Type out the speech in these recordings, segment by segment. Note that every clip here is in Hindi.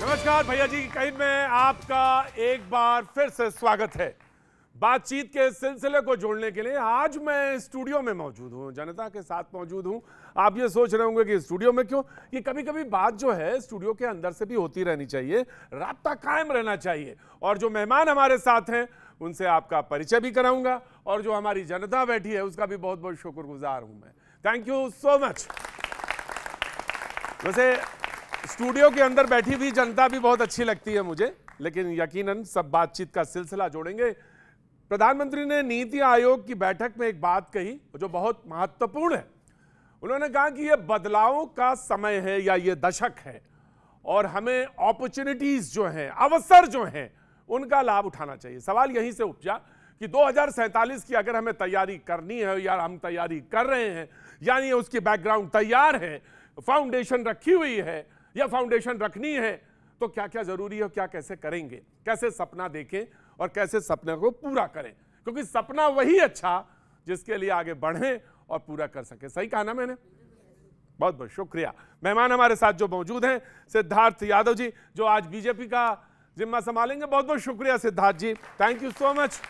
नमस्कार भैया जी कहीं में आपका एक बार फिर से स्वागत है बातचीत के सिलसिले को जोड़ने के लिए आज मैं स्टूडियो में मौजूद हूँ जनता के साथ मौजूद हूँ आप ये सोच रहे होंगे कि स्टूडियो में क्यों ये कभी कभी बात जो है स्टूडियो के अंदर से भी होती रहनी चाहिए रबता कायम रहना चाहिए और जो मेहमान हमारे साथ हैं उनसे आपका परिचय भी कराऊंगा और जो हमारी जनता बैठी है उसका भी बहुत बहुत शुक्रगुजार हूँ मैं थैंक यू सो मच वैसे स्टूडियो के अंदर बैठी हुई जनता भी बहुत अच्छी लगती है मुझे लेकिन यकीनन सब बातचीत का सिलसिला जोड़ेंगे प्रधानमंत्री ने नीति आयोग की बैठक में एक बात कही जो बहुत महत्वपूर्ण है उन्होंने कहा कि यह बदलावों का समय है या ये दशक है और हमें अपॉर्चुनिटीज जो हैं अवसर जो हैं उनका लाभ उठाना चाहिए सवाल यहीं से उपजा कि दो की अगर हमें तैयारी करनी है या हम तैयारी कर रहे हैं यानी उसकी बैकग्राउंड तैयार है फाउंडेशन रखी हुई है या फाउंडेशन रखनी है तो क्या क्या जरूरी है क्या कैसे करेंगे कैसे सपना देखें और कैसे सपने को पूरा करें क्योंकि सपना वही अच्छा जिसके लिए आगे बढ़ें और पूरा कर सके सही कहा ना मैंने बहुत बहुत शुक्रिया मेहमान हमारे साथ जो मौजूद हैं सिद्धार्थ यादव जी जो आज बीजेपी का जिम्मा संभालेंगे बहुत बहुत शुक्रिया Siddharth ji thank you so much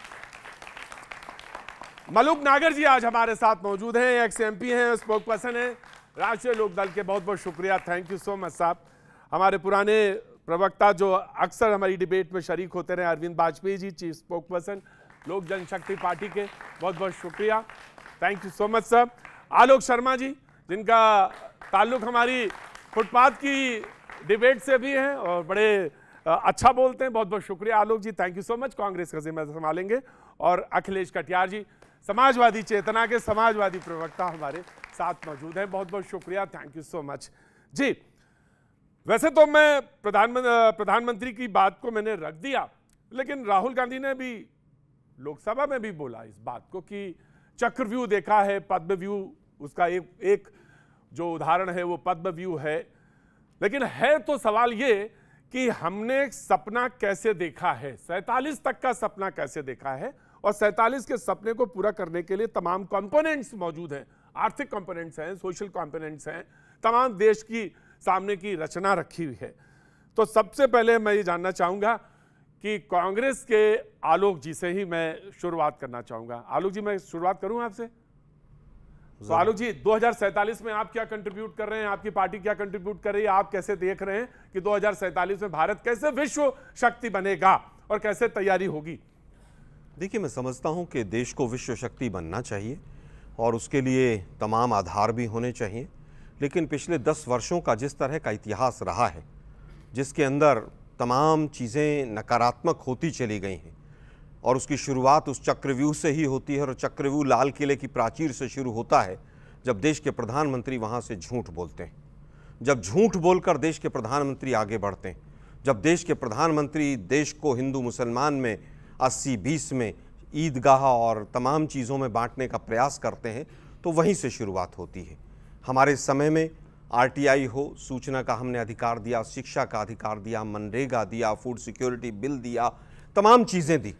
Maluk Nagar ji आज हमारे साथ मौजूद हैं एक्स एमपी हैं स्पोक पर्सन हैं राष्ट्रीय लोकदल के बहुत बहुत शुक्रिया थैंक यू सो मच साहब हमारे पुराने प्रवक्ता जो अक्सर हमारी डिबेट में शरीक होते रहे Arvind Vajpayee ji chief spokesperson Lok Janshakti party के बहुत बहुत शुक्रिया thank you so much sir Alok Sharma ji जिनका ताल्लुक हमारी फुटपाथ की डिबेट से भी है और बड़े अच्छा बोलते हैं बहुत बहुत शुक्रिया Alok ji thank you so much Congress का जिम्मेदार संभालेंगे और अखिलेश कटियार जी समाजवादी चेतना के समाजवादी प्रवक्ता हमारे साथ मौजूद हैं बहुत बहुत शुक्रिया थैंक यू सो मच जी वैसे तो मैं प्रधानमंत्री प्रधानमंत्री की बात को मैंने रख दिया लेकिन राहुल गांधी ने भी लोकसभा में भी बोला इस बात को कि चक्रव्यूह देखा है पद्म व्यू उसका एक एक जो उदाहरण है वो पद्म व्यू है लेकिन है तो सवाल ये कि हमने सपना कैसे देखा है सैतालीस तक का सपना कैसे देखा है और सैतालीस के सपने को पूरा करने के लिए तमाम कंपोनेंट्स मौजूद हैं आर्थिक कंपोनेंट्स हैं सोशल कंपोनेंट्स हैं तमाम देश की सामने की रचना रखी हुई है तो सबसे पहले मैं ये जानना चाहूँगा कि कांग्रेस के आलोक जी से ही मैं शुरुआत करना चाहूँगा आलोक जी मैं शुरुआत करूँ आपसे तो आलोक जी दो में आप क्या कंट्रीब्यूट कर रहे हैं आपकी पार्टी क्या कंट्रीब्यूट कर रही है आप कैसे देख रहे हैं कि दो में भारत कैसे विश्व शक्ति बनेगा और कैसे तैयारी होगी देखिए मैं समझता हूं कि देश को विश्व शक्ति बनना चाहिए और उसके लिए तमाम आधार भी होने चाहिए लेकिन पिछले दस वर्षों का जिस तरह का इतिहास रहा है जिसके अंदर तमाम चीज़ें नकारात्मक होती चली गई हैं और उसकी शुरुआत उस चक्रव्यूह से ही होती है और चक्रव्यूह लाल किले की प्राचीर से शुरू होता है जब देश के प्रधानमंत्री वहाँ से झूठ बोलते हैं जब झूठ बोलकर देश के प्रधानमंत्री आगे बढ़ते हैं जब देश के प्रधानमंत्री देश को हिंदू मुसलमान में अस्सी बीस में ईदगाह और तमाम चीज़ों में बांटने का प्रयास करते हैं तो वहीं से शुरुआत होती है हमारे समय में आरटीआई हो सूचना का हमने अधिकार दिया शिक्षा का अधिकार दिया मनरेगा दिया फूड सिक्योरिटी बिल दिया तमाम चीज़ें दी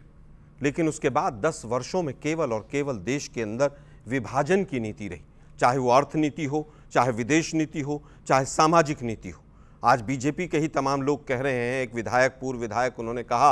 लेकिन उसके बाद दस वर्षों में केवल और केवल देश के अंदर विभाजन की नीति रही चाहे वो अर्थनीति हो चाहे विदेश नीति हो चाहे सामाजिक नीति हो आज बीजेपी के ही तमाम लोग कह रहे हैं एक विधायक पूर्व विधायक उन्होंने कहा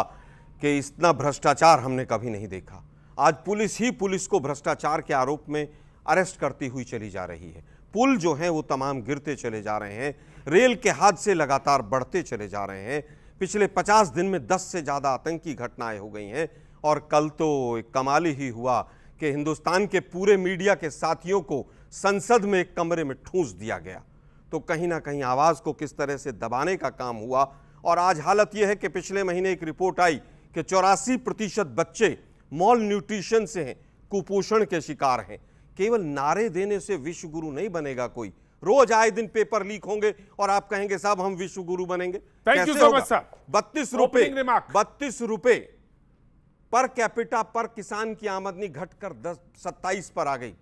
कि इतना भ्रष्टाचार हमने कभी नहीं देखा आज पुलिस ही पुलिस को भ्रष्टाचार के आरोप में अरेस्ट करती हुई चली जा रही है पुल जो हैं वो तमाम गिरते चले जा रहे हैं रेल के हादसे लगातार बढ़ते चले जा रहे हैं पिछले 50 दिन में 10 से ज़्यादा आतंकी घटनाएं हो गई हैं और कल तो एक कमाल ही हुआ कि हिंदुस्तान के पूरे मीडिया के साथियों को संसद में एक कमरे में ठूंस दिया गया तो कहीं ना कहीं आवाज़ को किस तरह से दबाने का काम हुआ और आज हालत यह है कि पिछले महीने एक रिपोर्ट आई कि चौरासी प्रतिशत बच्चे मॉल न्यूट्रिशन से हैं कुपोषण के शिकार हैं केवल नारे देने से विश्व गुरु नहीं बनेगा कोई रोज आए दिन पेपर लीक होंगे और आप कहेंगे साहब हम विश्व गुरु बनेंगे thank you so much sir बत्तीस रुपए बत्तीस रुपए पर कैपिटा पर किसान की आमदनी घटकर दस सत्ताईस पर आ गई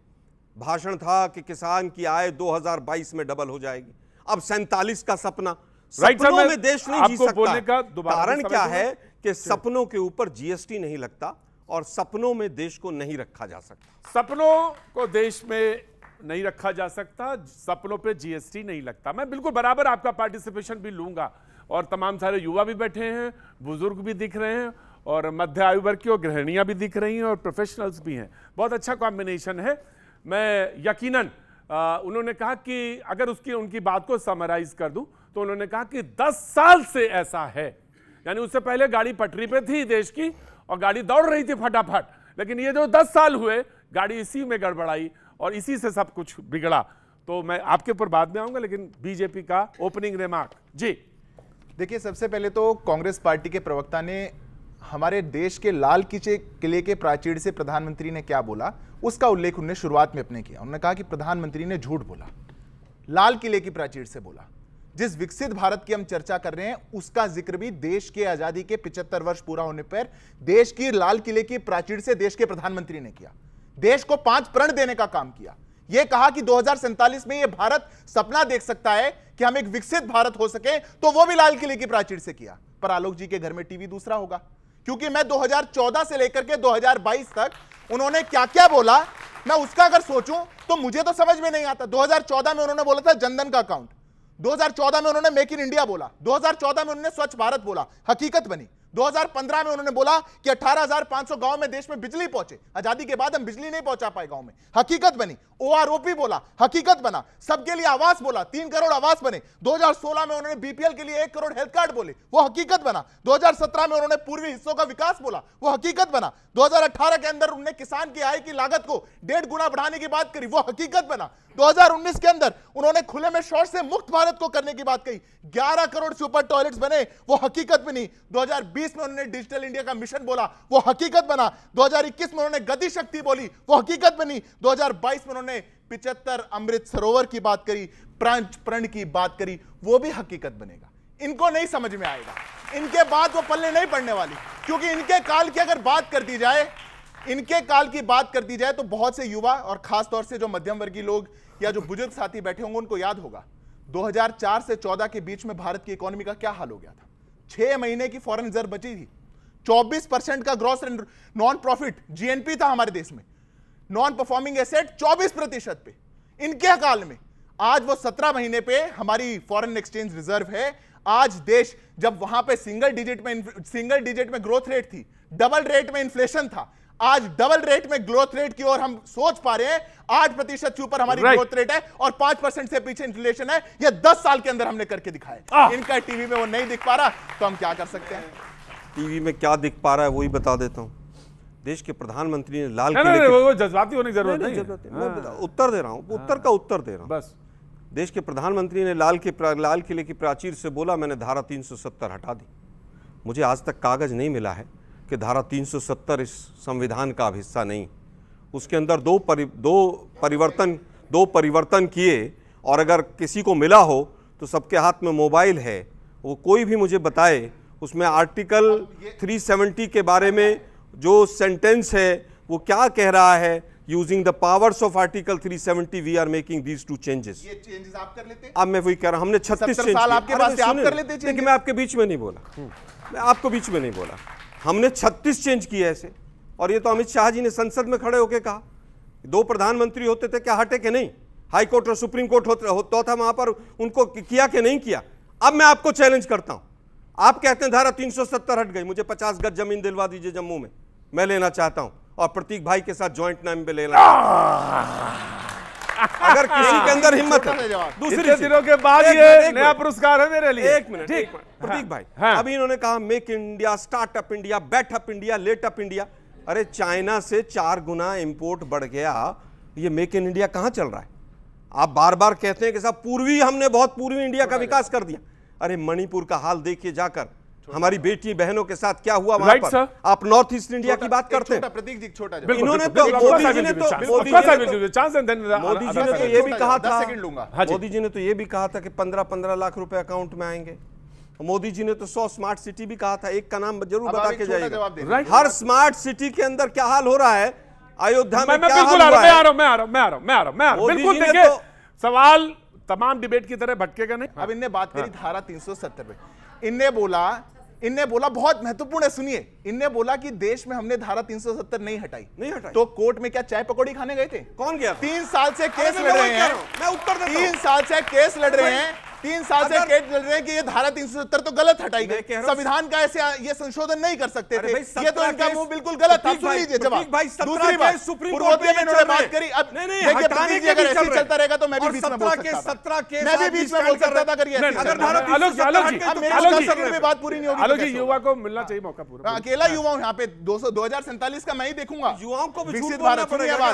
भाषण था कि किसान की आय 2022 में डबल हो जाएगी अब सैंतालीस का सपना सपनों में देश नहीं जी सकता कारण क्या है कि सपनों के ऊपर जीएसटी नहीं लगता और सपनों में देश को नहीं रखा जा सकता सपनों को देश में नहीं रखा जा सकता सपनों पे जीएसटी नहीं लगता मैं बिल्कुल बराबर आपका पार्टिसिपेशन भी लूंगा और तमाम सारे युवा भी बैठे हैं बुजुर्ग भी दिख रहे हैं और मध्य आयु वर्ग की और गृहणियां भी दिख रही हैं और प्रोफेशनल्स भी हैं बहुत अच्छा कॉम्बिनेशन है मैं यकीन उन्होंने कहा कि अगर उसकी उनकी बात को समराइज कर दूं तो उन्होंने कहा कि 10 साल से ऐसा है यानी उससे पहले गाड़ी पटरी पे थी देश की और गाड़ी दौड़ रही थी फटाफट लेकिन ये जो दस साल हुए गाड़ी इसी में गड़बड़ाई और इसी से सब कुछ बिगड़ा तो मैं आपके ऊपर बाद में आऊंगा लेकिन बीजेपी का ओपनिंग रिमार्क जी देखिए सबसे पहले तो कांग्रेस पार्टी के प्रवक्ता ने हमारे देश के लाल किचे किले के प्राचीर से प्रधानमंत्री ने क्या बोला उसका उल्लेख उन्होंने शुरुआत में अपने किया उन्होंने कहा कि प्रधानमंत्री ने झूठ बोला लाल किले की प्राचीर से बोला जिस विकसित भारत की हम चर्चा कर रहे हैं उसका जिक्र भी देश के आजादी के 75 वर्ष पूरा होने पर देश की लाल किले की प्राचीर से देश के प्रधानमंत्री ने किया देश को पांच प्रण देने का काम किया यह कहा कि दो में यह भारत सपना देख सकता है कि हम एक विकसित भारत हो सके तो वो भी लाल किले की प्राचीर से किया पर आलोक जी के घर में टीवी दूसरा होगा क्योंकि मैं 2014 से लेकर के 2022 तक उन्होंने क्या क्या बोला मैं उसका अगर सोचूं तो मुझे तो समझ में नहीं आता 2014 में उन्होंने बोला था जनधन का अकाउंट 2014 में उन्होंने मेक इन इंडिया बोला 2014 में उन्होंने स्वच्छ भारत बोला हकीकत बनी 2015 में उन्होंने बोला कि 18,500 गांव में देश में बिजली पहुंचे आजादी के बाद हम बिजली नहीं पहुंचा पाए गांव में हकीकत बनी ओआरओपी बोला हकीकत बना सबके लिए आवास बोला तीन करोड़ आवास बने 2016 में उन्होंने बीपीएल के लिए एक करोड़ हेल्थ कार्ड बोले वो हकीकत बना 2017 में उन्होंने पूर्वी हिस्सों का विकास बोला वो हकीकत बना दो के अंदर उन्होंने किसान की आय की लागत को डेढ़ गुना बढ़ाने की बात करी वो हकीकत बना 2019 के अंदर उन्होंने खुले में शौच से मुक्त भारत को करने की बात कही ग्यारह करोड़ से ऊपर टॉयलेट्स बने वो हकीकत बनी दो 2020 में उन्होंने डिजिटल इंडिया का मिशन बोला वो हकीकत बना 2021 में उन्होंने गति शक्ति बोली वो हकीकत बनी 2022 में उन्होंने पिचहत्तर अमृत सरोवर की बात करी प्रांच प्रण की बात करी वो भी हकीकत बनेगा इनको नहीं समझ में आएगा इनके बाद वो पल्ले नहीं पड़ने वाली क्योंकि इनके काल की अगर बात कर दी जाए इनके काल की बात कर दी जाए तो बहुत से युवा और खास तौर से जो मध्यम वर्गीय लोग या जो बुजुर्ग साथी बैठे होंगे उनको याद होगा 2004 से 14 के बीच में भारत की इकोनॉमी का क्या हाल हो गया था छह महीने की फॉरेन रिजर्व बची थी 24 परसेंट का ग्रॉस नॉन प्रॉफिट जीएनपी था हमारे देश में नॉन परफॉर्मिंग एसेट 24 प्रतिशत पे इनके काल में आज वो 17 महीने पे हमारी फॉरेन एक्सचेंज रिजर्व है आज देश जब वहां पे सिंगल डिजिट में सिंगल डिजिट में ग्रोथ रेट थी डबल रेट में इन्फ्लेशन था आज डबल रेट में ग्रोथ रेट की ओर हम सोच पा रहे हैं आठ प्रतिशत ऊपर हमारी right. ग्रोथ रेट है और पांच परसेंट से पीछे इन्फ्लेशन है यह दस साल के अंदर हमने करके दिखाया ah. इनका टीवी में वो नहीं दिख पा रहा तो हम क्या कर सकते हैं टीवी में क्या दिख पा रहा है वही बता देता हूँ देश के प्रधानमंत्री ने लाल किले वो जज्बाती होने की जरूरत नहीं हाँ। उत्तर दे रहा हूँ उत्तर हाँ। का उत्तर दे रहा हूँ बस देश के प्रधानमंत्री ने लाल के लाल किले की प्राचीर से बोला मैंने धारा 370 हटा दी मुझे आज तक कागज़ नहीं मिला है कि धारा 370 इस संविधान का अब हिस्सा नहीं उसके अंदर दो परि दो परिवर्तन दो परिवर्तन किए और अगर किसी को मिला हो तो सबके हाथ में मोबाइल है वो कोई भी मुझे बताए उसमें आर्टिकल 370 के बारे में जो सेंटेंस है वो क्या कह रहा है using the powers of article 370 we are making these two changes अब मैं वही कह रहा हूं हमने छत्तीस आपके आप आपके बीच में नहीं बोला मैं आपको बीच में नहीं बोला हमने 36 चेंज किए ऐसे और ये तो अमित शाह जी ने संसद में खड़े होकर कहा दो प्रधानमंत्री होते थे क्या हटे के नहीं हाई कोर्ट और सुप्रीम कोर्ट होता था वहां पर उनको किया कि नहीं किया अब मैं आपको चैलेंज करता हूं आप कहते हैं धारा 370 हट गई मुझे 50 गज जमीन दिलवा दीजिए जम्मू में मैं लेना चाहता हूं और प्रतीक भाई के साथ ज्वाइंट नाम पर लेना अगर किसी के अंदर हिम्मत है दूसरे दिनों के बाद ये नया पुरस्कार है मेरे लिए एक मिनट ठीक प्रतीक भाई हाँ। अभी इन्होंने कहा मेक इंडिया स्टार्टअप इंडिया बैठअप इंडिया लेटअप इंडिया अरे चाइना से चार गुना इम्पोर्ट बढ़ गया ये मेक इन इंडिया कहाँ चल रहा है आप बार बार कहते हैं कि साहब पूर्वी हमने बहुत पूर्वी इंडिया का विकास कर दिया अरे मणिपुर का हाल देखिए जाकर हमारी बेटी बहनों के साथ क्या हुआ वहां पर आप नॉर्थ ईस्ट इंडिया की बात करते हैं प्रतीक जी छोटा मोदी जी uh, uh, ने तो ये भी कहा था हाँ मोदी जी ने तो ये भी कहा था कि पंद्रह पंद्रह लाख रुपए अकाउंट में आएंगे मोदी जी ने तो सौ स्मार्ट सिटी भी कहा था एक का नाम जरूर बता के जाए हर स्मार्ट सिटी के अंदर क्या हाल हो रहा है अयोध्या में आ रहा मैं आ रहा मैं आ रहा बिल्कुल देखिए तो- सवाल तमाम डिबेट की तरह भटकेगा नहीं अब इनने बात करी धारा तीन सौ सत्तर में इनने बोला इनने बोला बहुत महत्वपूर्ण है सुनिए इनने बोला कि देश में हमने धारा 370 नहीं हटाई नहीं हटाई तो कोर्ट में क्या चाय पकौड़ी खाने गए थे कौन गया तीन साल से केस लड़ रहे हैं मैं उत्तर तीन साल से केस लड़ रहे हैं तीन साल से केट चल रहे हैं कि ये धारा 370 तो गलत हटाई गई संविधान का ऐसे ये संशोधन नहीं कर सकते थे ये तो इनका मुंह बिल्कुल गलत था सुन लीजिए जवाब दूसरी बात सुप्रीम कोर्ट में इन्होंने बात करी अब देखिए प्रदीप जी अगर ऐसे चलता रहेगा तो मैं भी बीच में बोल सकता था मैं भी बीच में बोल सकता था अगर धारा में तो बात पूरी नहीं होगी आलोक तो जी युवा को मिलना चाहिए मौका पूरा हाँ, अकेला युवा यहां पे दो सौ का मैं ही देखूंगा युवाओं को भी विकसित पड़ेगा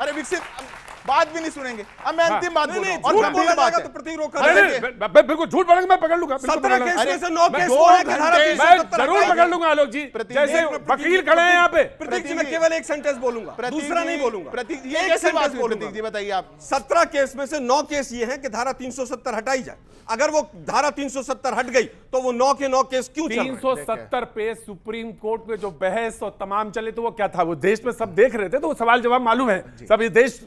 अरे विकसित बात भी नहीं सुनेंगे अब मैं हाँ। अंतिम बात नहीं झूठ बोला जाएगा तो प्रतीक रोक कर बिल्कुल झूठ बोलेंगे मैं पकड़ लूंगा सत्रह केस में से नौ केस वो है मैं जरूर पकड़ लूंगा आलोक जी जैसे वकील खड़े हैं यहाँ पे प्रतीक जी मैं केवल एक सेंटेंस बोलूंगा दूसरा नहीं बोलूंगा प्रतीक ये कैसे बात बोल प्रतीक जी बताइए आप सत्रह केस में से नौ केस ये है कि धारा 370 हटाई जाए अगर वो धारा 370 हट गई तो वो नौ के नौ केस क्यों तीन सौ सत्तर पे सुप्रीम कोर्ट में जो बहस और तमाम चले तो वो क्या था वो देश में सब देख रहे थे तो वो सवाल जवाब मालूम है सब ये देश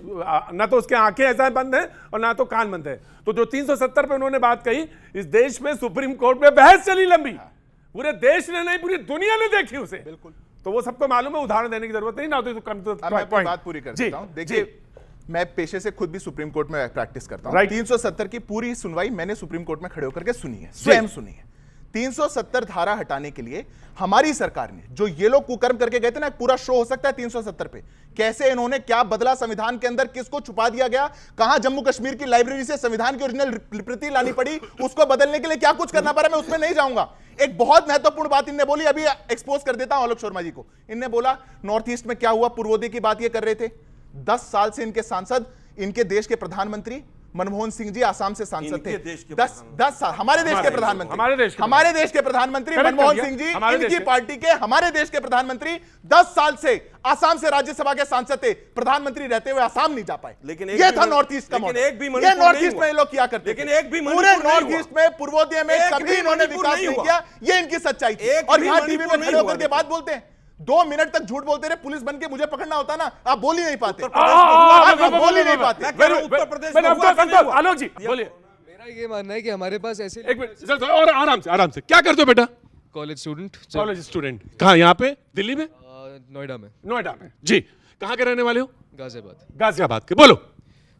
ना तो उसके आंखें ऐसा बंद है और ना तो कान बंद है तो जो 370 पे उन्होंने बात कही इस देश में सुप्रीम कोर्ट में बहस चली लंबी हाँ। पूरे देश ने नहीं पूरी दुनिया ने देखी उसे बिल्कुल तो वो सबको मालूम है उदाहरण देने की जरूरत नहीं ना तो कम तो बात पूरी कर देखिए मैं पेशे से खुद भी सुप्रीम कोर्ट में प्रैक्टिस करता हूं right. 370 की पूरी सुनवाई मैंने सुप्रीम कोर्ट में खड़े होकर के सुनी है स्वयं सुनी है 370 धारा हटाने के लिए हमारी सरकार ने जो ये लोग कुकर्म करके गए थे ना पूरा शो हो सकता है 370 पे कैसे इन्होंने क्या बदला संविधान के अंदर किसको छुपा दिया गया कहा जम्मू कश्मीर की लाइब्रेरी से संविधान की ओरिजिनल प्रति लानी पड़ी उसको बदलने के लिए क्या कुछ करना पड़ा मैं उसमें नहीं जाऊंगा एक बहुत महत्वपूर्ण बात इनने बोली अभी एक्सपोज कर देता हूं आलोक शर्मा जी को इनने बोला नॉर्थ ईस्ट में क्या हुआ पूर्वोदय की बात यह कर रहे थे दस साल से इनके सांसद इनके देश के प्रधानमंत्री मनमोहन सिंह जी आसाम से सांसद थे दस दस साल हमारे देश के प्रधानमंत्री हमारे देश हमारे देश के प्रधानमंत्री मनमोहन सिंह जी इनकी पार्टी के हमारे देश के प्रधानमंत्री दस साल से आसाम से राज्यसभा के सांसद थे प्रधानमंत्री रहते हुए आसाम नहीं जा पाए लेकिन ये था नॉर्थ ईस्ट का एक भी ये नॉर्थ ईस्ट में लोग किया करते लेकिन एक भी पूरे नॉर्थ ईस्ट में पूर्वोदय में कभी इन्होंने विकास नहीं किया ये इनकी सच्चाई थी और यहाँ टीवी में खड़े होकर के बात बोलते हैं दो मिनट तक झूठ बोलते रहे पुलिस बन के मुझे पकड़ना होता ना आप बोल ही नहीं पाते बोल ही नहीं पाते उत्तर प्रदेश आलोक जी बोलिए मेरा ये मानना है कि हमारे पास ऐसे एक मिनट और आराम से आराम से क्या करते हो बेटा कॉलेज स्टूडेंट कॉलेज स्टूडेंट कहाँ यहाँ पे दिल्ली में नोएडा में नोएडा में जी कहाँ के रहने वाले हो गाजियाबाद गाजियाबाद के बोलो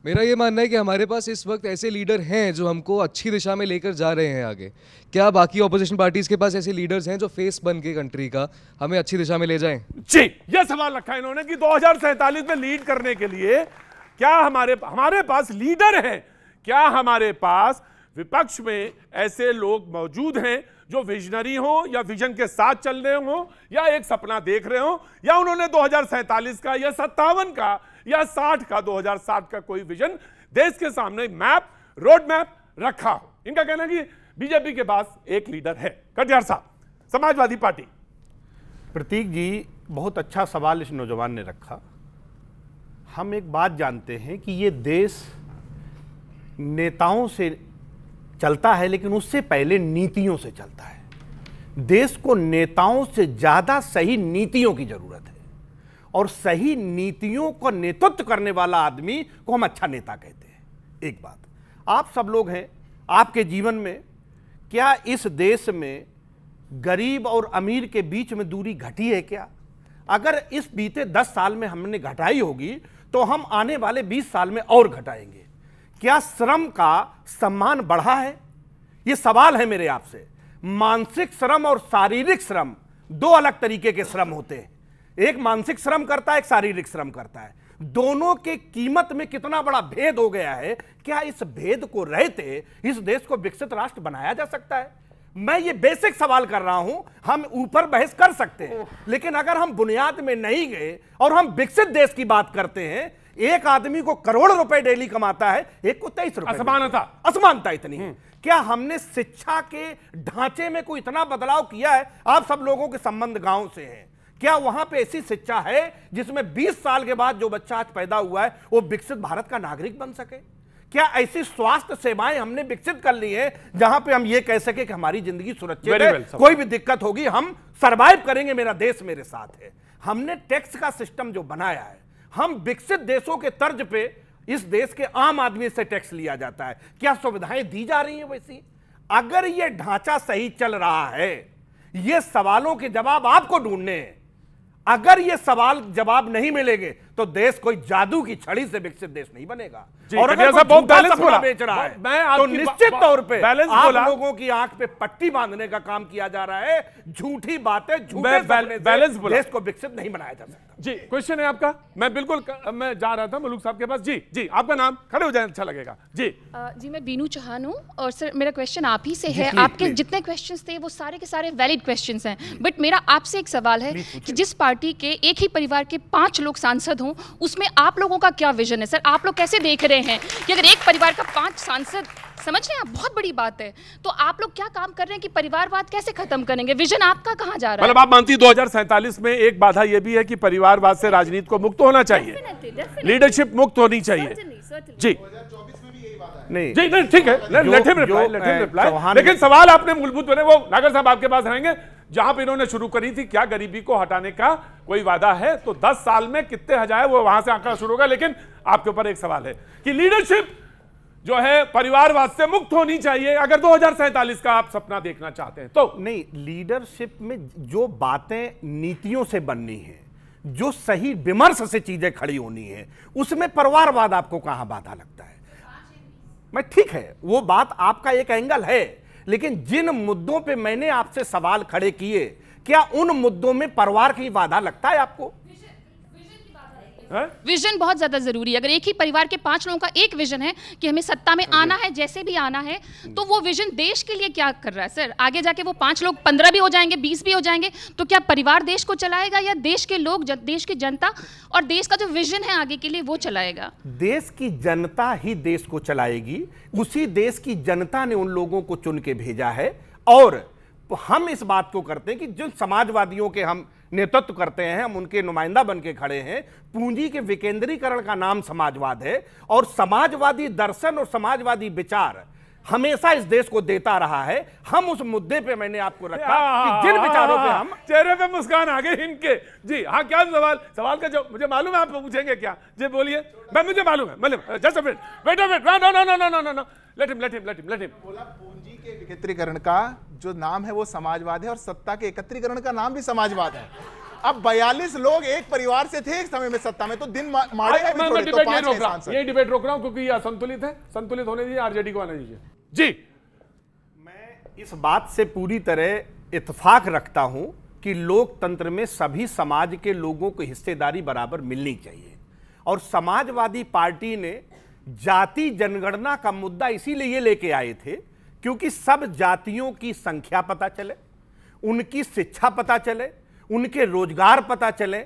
मेरा ये मानना है कि हमारे पास इस वक्त ऐसे लीडर हैं जो हमको अच्छी दिशा में लेकर जा रहे हैं आगे क्या बाकी ऑपोजिशन पार्टीज के पास ऐसे लीडर्स हैं जो फेस बन के कंट्री का हमें अच्छी दिशा में ले जाएं जी ये सवाल रखा इन्होंने कि दो में लीड करने के लिए क्या हमारे हमारे पास लीडर हैं क्या हमारे पास विपक्ष में ऐसे लोग मौजूद हैं जो विजनरी हो या विजन के साथ चल रहे हो या एक सपना देख रहे हो या उन्होंने दो का या सत्तावन का या 60 का 2060 का कोई विजन देश के सामने मैप रोड मैप रखा हो इनका कहना कि बीजेपी के पास एक लीडर है कटिहार साहब समाजवादी पार्टी प्रतीक जी बहुत अच्छा सवाल इस नौजवान ने रखा हम एक बात जानते हैं कि ये देश नेताओं से चलता है लेकिन उससे पहले नीतियों से चलता है देश को नेताओं से ज़्यादा सही नीतियों की ज़रूरत है और सही नीतियों का नेतृत्व करने वाला आदमी को हम अच्छा नेता कहते हैं एक बात आप सब लोग हैं आपके जीवन में क्या इस देश में गरीब और अमीर के बीच में दूरी घटी है क्या अगर इस बीते दस साल में हमने घटाई होगी तो हम आने वाले बीस साल में और घटाएंगे क्या श्रम का सम्मान बढ़ा है यह सवाल है मेरे आपसे मानसिक श्रम और शारीरिक श्रम दो अलग तरीके के श्रम होते हैं एक मानसिक श्रम करता है एक शारीरिक श्रम करता है दोनों के कीमत में कितना बड़ा भेद हो गया है क्या इस भेद को रहते इस देश को विकसित राष्ट्र बनाया जा सकता है मैं ये बेसिक सवाल कर रहा हूं हम ऊपर बहस कर सकते हैं लेकिन अगर हम बुनियाद में नहीं गए और हम विकसित देश की बात करते हैं एक आदमी को करोड़ रुपए डेली कमाता है एक को तेईस रुपए असमानता असमानता इतनी है हम्म। क्या हमने शिक्षा के ढांचे में कोई इतना बदलाव किया है आप सब लोगों के संबंध गांव से हैं क्या वहां पे ऐसी शिक्षा है जिसमें 20 साल के बाद जो बच्चा आज पैदा हुआ है वो विकसित भारत का नागरिक बन सके क्या ऐसी स्वास्थ्य सेवाएं हमने विकसित कर ली है जहां पे हम ये कह सके कि हमारी जिंदगी सुरक्षित है कोई भी दिक्कत होगी हम सरवाइव करेंगे मेरा देश मेरे साथ है हमने टैक्स का सिस्टम जो बनाया है हम विकसित देशों के तर्ज पे इस देश के आम आदमी से टैक्स लिया जाता है क्या सुविधाएं दी जा रही हैं वैसी अगर यह ढांचा सही चल रहा है यह सवालों के जवाब आपको ढूंढने हैं अगर यह सवाल जवाब नहीं मिलेंगे तो देश कोई जादू की छड़ी से विकसित देश नहीं बनेगा और अगर साहब बहुत बैलेंस बोला बेच रहा है मैं तो निश्चित तौर पे बैलेंस आप बोला लोगों की आंख पे पट्टी बांधने का काम किया जा रहा है झूठी बातें झूठे बैलेंस बोला देश को विकसित नहीं बनाया जा सकता जी क्वेश्चन है आपका मैं बिल्कुल मैं जा रहा था मलूक साहब के पास जी जी आपका नाम खड़े हो जाए अच्छा लगेगा जी जी मैं बीनू चौहान हूँ और सर मेरा क्वेश्चन आप ही से है आपके जितने क्वेश्चन थे वो सारे के सारे वैलिड क्वेश्चन हैं बट मेरा आपसे एक सवाल है कि जिस पार्टी के एक ही परिवार के पांच लोग सांसद हों उसमें आप लोगों का क्या विजन है सर आप लोग कैसे देख रहे रहे हैं कि अगर एक परिवार का पांच सांसद समझ रहे हैं आप बहुत बड़ी बात है तो आप लोग क्या काम कर रहे हैं कि परिवारवाद कैसे खत्म करेंगे विजन आपका कहाँ जा रहा है मतलब आप मानती दो हजार में एक बाधा यह भी है कि परिवारवाद से राजनीति को मुक्त होना चाहिए लीडरशिप मुक्त होनी चाहिए जी नहीं जी नहीं ठीक है लेट हिम रिप्लाई लेकिन सवाल आपने मूलभूत बने वो नागर साहब आपके पास रहेंगे जहां पर इन्होंने शुरू करी थी क्या गरीबी को हटाने का कोई वादा है तो 10 साल में कितने हजार वो वहां से आंकड़ा शुरू होगा लेकिन आपके ऊपर एक सवाल है कि लीडरशिप जो है परिवारवाद से मुक्त होनी चाहिए अगर दो का आप सपना देखना चाहते हैं तो नहीं लीडरशिप में जो बातें नीतियों से बननी है जो सही विमर्श से चीजें खड़ी होनी है उसमें परिवारवाद आपको कहां बाधा लगता है मैं ठीक है वो बात आपका एक एंगल है लेकिन जिन मुद्दों पे मैंने आपसे सवाल खड़े किए क्या उन मुद्दों में परिवार की बाधा लगता है आपको विजन हाँ? बहुत ज्यादा जरूरी है अगर एक ही परिवार के पांच लोगों का एक विजन है कि हमें सत्ता में हाँ आना है जैसे भी आना है हम्म। तो वो विजन देश के लिए क्या कर रहा है सर आगे जाके वो पांच लोग पंद्रह भी हो जाएंगे बीस भी हो जाएंगे तो क्या परिवार देश को चलाएगा या देश के लोग देश की जनता और देश का जो विजन है आगे के लिए वो चलाएगा देश की जनता ही देश को चलाएगी उसी देश की जनता ने उन लोगों को चुन के भेजा है और हम इस बात को करते हैं कि जो समाजवादियों के हम नेतृत्व करते हैं हम उनके नुमाइंदा बन के खड़े हैं पूंजी के विकेंद्रीकरण का नाम समाजवाद है और समाजवादी दर्शन और समाजवादी विचार हमेशा इस देश को देता रहा है हम उस मुद्दे पे मैंने आपको रखा कि हाँ, हाँ, जिन विचारों पे हाँ, हम चेहरे पे मुस्कान आ गए इनके जी हाँ क्या सवाल सवाल का जो मुझे मालूम है आप पूछेंगे क्या जी बोलिए मैं मुझे मालूम है मतलब just wait wait no no no no no no let him let him let him let him पूंजी के एकत्रीकरण का जो नाम है वो समाजवाद है और सत्ता के एकत्रीकरण का नाम भी समाजवाद है अब बयालीस लोग एक परिवार से थे एक समय में सत्ता में तो दिन मारे डिबेट तो रोक रहा ये डिबेट रोक रहा हूँ क्योंकि ये असंतुलित है संतुलित होने दीजिए आरजेडी को आने दीजिए जी मैं इस बात से पूरी तरह इतफाक रखता हूं कि लोकतंत्र में सभी समाज के लोगों को हिस्सेदारी बराबर मिलनी चाहिए और समाजवादी पार्टी ने जाति जनगणना का मुद्दा इसीलिए लेके आए थे क्योंकि सब जातियों की संख्या पता चले उनकी शिक्षा पता चले उनके रोजगार पता चले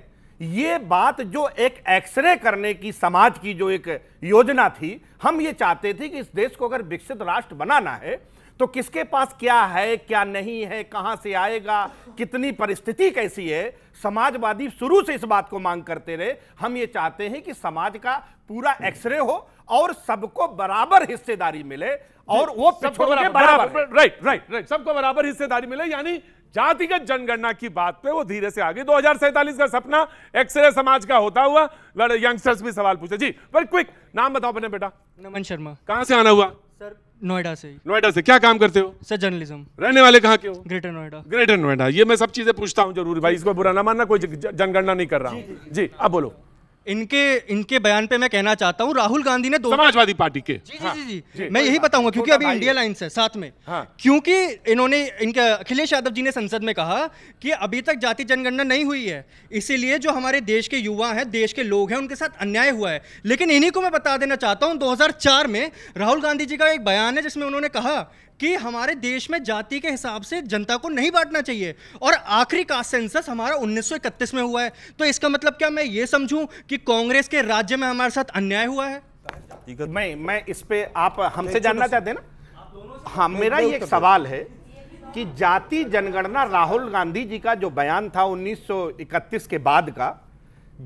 ये बात जो एक एक्सरे करने की समाज की जो एक योजना थी हम ये चाहते थे कि इस देश को अगर विकसित राष्ट्र बनाना है तो किसके पास क्या है क्या नहीं है कहां से आएगा कितनी परिस्थिति कैसी है समाजवादी शुरू से इस बात को मांग करते रहे हम ये चाहते हैं कि समाज का पूरा एक्सरे हो और सबको बराबर हिस्सेदारी मिले और वो सबको बराबर राइट राइट राइट सबको बराबर हिस्सेदारी मिले यानी जातिगत जनगणना की बात पे वो धीरे से आगे दो का सपना एक्सरे समाज का होता हुआ यंगस्टर्स भी सवाल पूछे जी पर क्विक नाम बताओ अपने बेटा नमन शर्मा कहाँ से आना हुआ सर नोएडा से नोएडा से क्या काम करते हो सर जर्नलिज्म रहने वाले कहाँ के हो ग्रेटर नोएडा ग्रेटर नोएडा ये मैं सब चीजें पूछता हूँ जरूर भाई इसमें बुरा ना मानना कोई जनगणना नहीं कर रहा हूँ जी अब बोलो इनके इनके बयान पे मैं कहना चाहता हूँ राहुल गांधी ने दो समाजवादी पार्टी के जी हाँ, जी जी जी मैं यही बताऊंगा क्योंकि अभी इंडिया लाइन्स है साथ में हाँ, क्योंकि इन्होंने इनके अखिलेश यादव जी ने संसद में कहा कि अभी तक जाति जनगणना नहीं हुई है इसीलिए जो हमारे देश के युवा हैं देश के लोग हैं उनके साथ अन्याय हुआ है लेकिन इन्हीं को मैं बता देना चाहता हूँ दो में राहुल गांधी जी का एक बयान है जिसमें उन्होंने कहा कि हमारे देश में जाति के हिसाब से जनता को नहीं बांटना चाहिए और आखिरी कास्ट सेंसस हमारा उन्नीस में हुआ है तो इसका मतलब क्या मैं ये समझूं कि कांग्रेस के राज्य में हमारे साथ अन्याय हुआ है मैं मैं इस पे आप हमसे जानना चाहते हैं ना हाँ मेरा ये एक सवाल है कि जाति जनगणना राहुल गांधी जी का जो बयान था 1931 के बाद का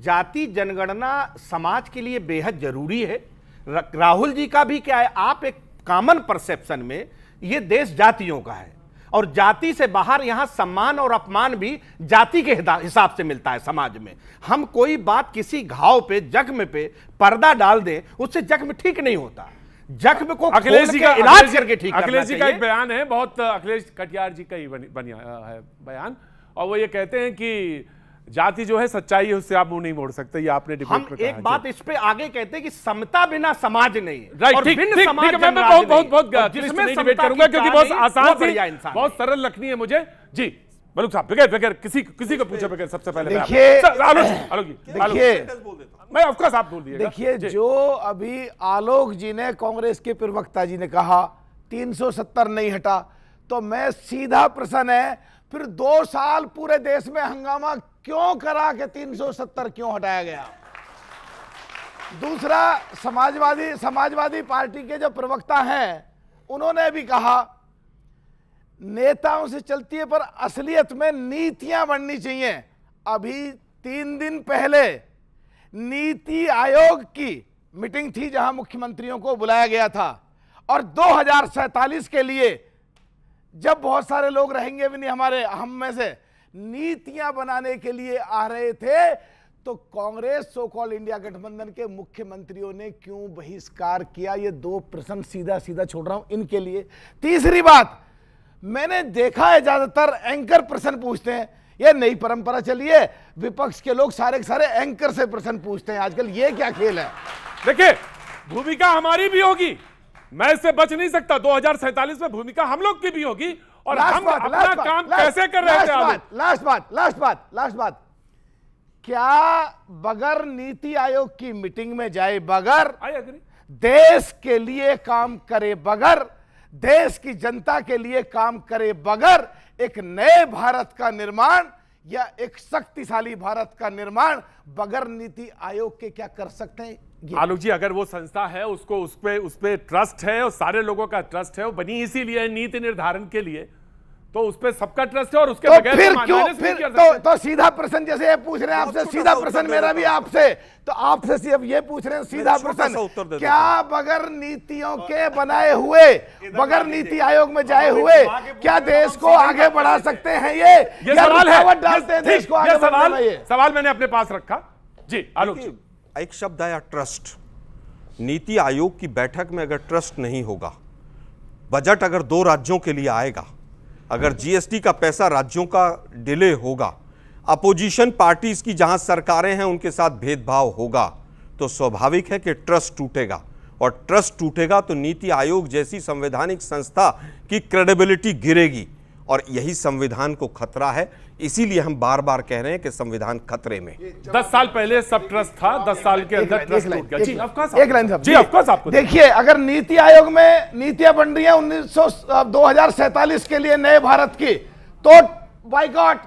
जाति जनगणना समाज के लिए बेहद जरूरी है राहुल जी का भी क्या है आप एक कॉमन परसेप्शन में ये देश जातियों का है और जाति से बाहर यहां सम्मान और अपमान भी जाति के हिसाब से मिलता है समाज में हम कोई बात किसी घाव पे जख्म पे पर्दा डाल दें उससे जख्म ठीक नहीं होता जख्म को अखिलेश जी का इलाज करके ठीक अखिलेश जी का एक बयान है बहुत अखिलेश कटियार जी का ही बनिया है बयान और वो ये कहते हैं कि जाति जो है सच्चाई है उससे आप मुंह नहीं मोड़ सकते ये आपने हम एक बात इस पे आगे कहते हैं कि समता बिना समाज नहीं राइट ठीक ठीक ठीक मैं बहुत बहुत बहुत बहुत जिसमें डिबेट करूंगा क्योंकि बहुत आसान सी बहुत सरल रखनी है मुझे जी मलुक साहब बगैर बगैर किसी किसी को पूछे बगैर सबसे पहले देखिए मैं ऑफकोर्स आप बोल दिया देखिए जो अभी आलोक जी ने कांग्रेस के प्रवक्ता जी ने कहा तीन नहीं हटा तो मैं सीधा प्रश्न है फिर दो साल पूरे देश में हंगामा क्यों करा के 370 क्यों हटाया गया दूसरा समाजवादी समाजवादी पार्टी के जो प्रवक्ता हैं उन्होंने भी कहा नेताओं से चलती है पर असलियत में नीतियां बननी चाहिए अभी तीन दिन पहले नीति आयोग की मीटिंग थी जहां मुख्यमंत्रियों को बुलाया गया था और दो के लिए जब बहुत सारे लोग रहेंगे भी नहीं हमारे हम में से नीतियां बनाने के लिए आ रहे थे तो कांग्रेस सो कॉल इंडिया गठबंधन के मुख्यमंत्रियों ने क्यों बहिष्कार किया ये दो प्रश्न सीधा सीधा छोड़ रहा हूं इनके लिए तीसरी बात मैंने देखा है ज्यादातर एंकर प्रश्न पूछते हैं ये नई परंपरा चलिए विपक्ष के लोग सारे के सारे एंकर से प्रश्न पूछते हैं आजकल ये क्या खेल है देखिए भूमिका हमारी भी होगी मैं इससे बच नहीं सकता दो में भूमिका हम लोग की भी होगी और हम बात, अपना बात, काम कैसे कर रहे थे बात, लास्ट बात लास्ट बात लास्ट बात क्या बगैर नीति आयोग की मीटिंग में जाए बगैर देश के लिए काम करे बगैर देश की जनता के लिए काम करे बगैर एक नए भारत का निर्माण या एक शक्तिशाली भारत का निर्माण बगैर नीति आयोग के क्या कर सकते हैं आलोक जी अगर वो संस्था है उसको उस पर उस पर ट्रस्ट है और सारे लोगों का ट्रस्ट है वो बनी इसीलिए नीति निर्धारण के लिए तो उस पर सबका ट्रस्ट है और उसके तो फिर क्यों फिर तो, तो, तो सीधा प्रश्न जैसे पूछ रहे हैं आपसे सीधा प्रश्न मेरा भी आपसे तो आपसे सिर्फ ये पूछ रहे हैं सीधा प्रश्न तो क्या बगैर नीतियों के बनाए हुए बगैर नीति आयोग में जाए हुए क्या देश को आगे बढ़ा सकते हैं ये सवाल है डालते हैं देश को आगे सवाल सवाल मैंने अपने पास रखा जी आलोक एक शब्द आया ट्रस्ट नीति आयोग की बैठक में अगर ट्रस्ट नहीं होगा बजट अगर दो राज्यों के लिए आएगा अगर जीएसटी का पैसा राज्यों का डिले होगा अपोजिशन पार्टीज की जहां सरकारें हैं उनके साथ भेदभाव होगा तो स्वाभाविक है कि ट्रस्ट टूटेगा और ट्रस्ट टूटेगा तो नीति आयोग जैसी संवैधानिक संस्था की क्रेडिबिलिटी गिरेगी और यही संविधान को खतरा है इसीलिए हम बार बार कह रहे हैं कि संविधान खतरे में दस साल पहले सब ट्रस्ट था दस साल के अंदर एक लाइन जी आपको देखिए अगर नीति आयोग में नीतियां बन रही है उन्नीस सौ के लिए नए भारत की तो बाइकॉट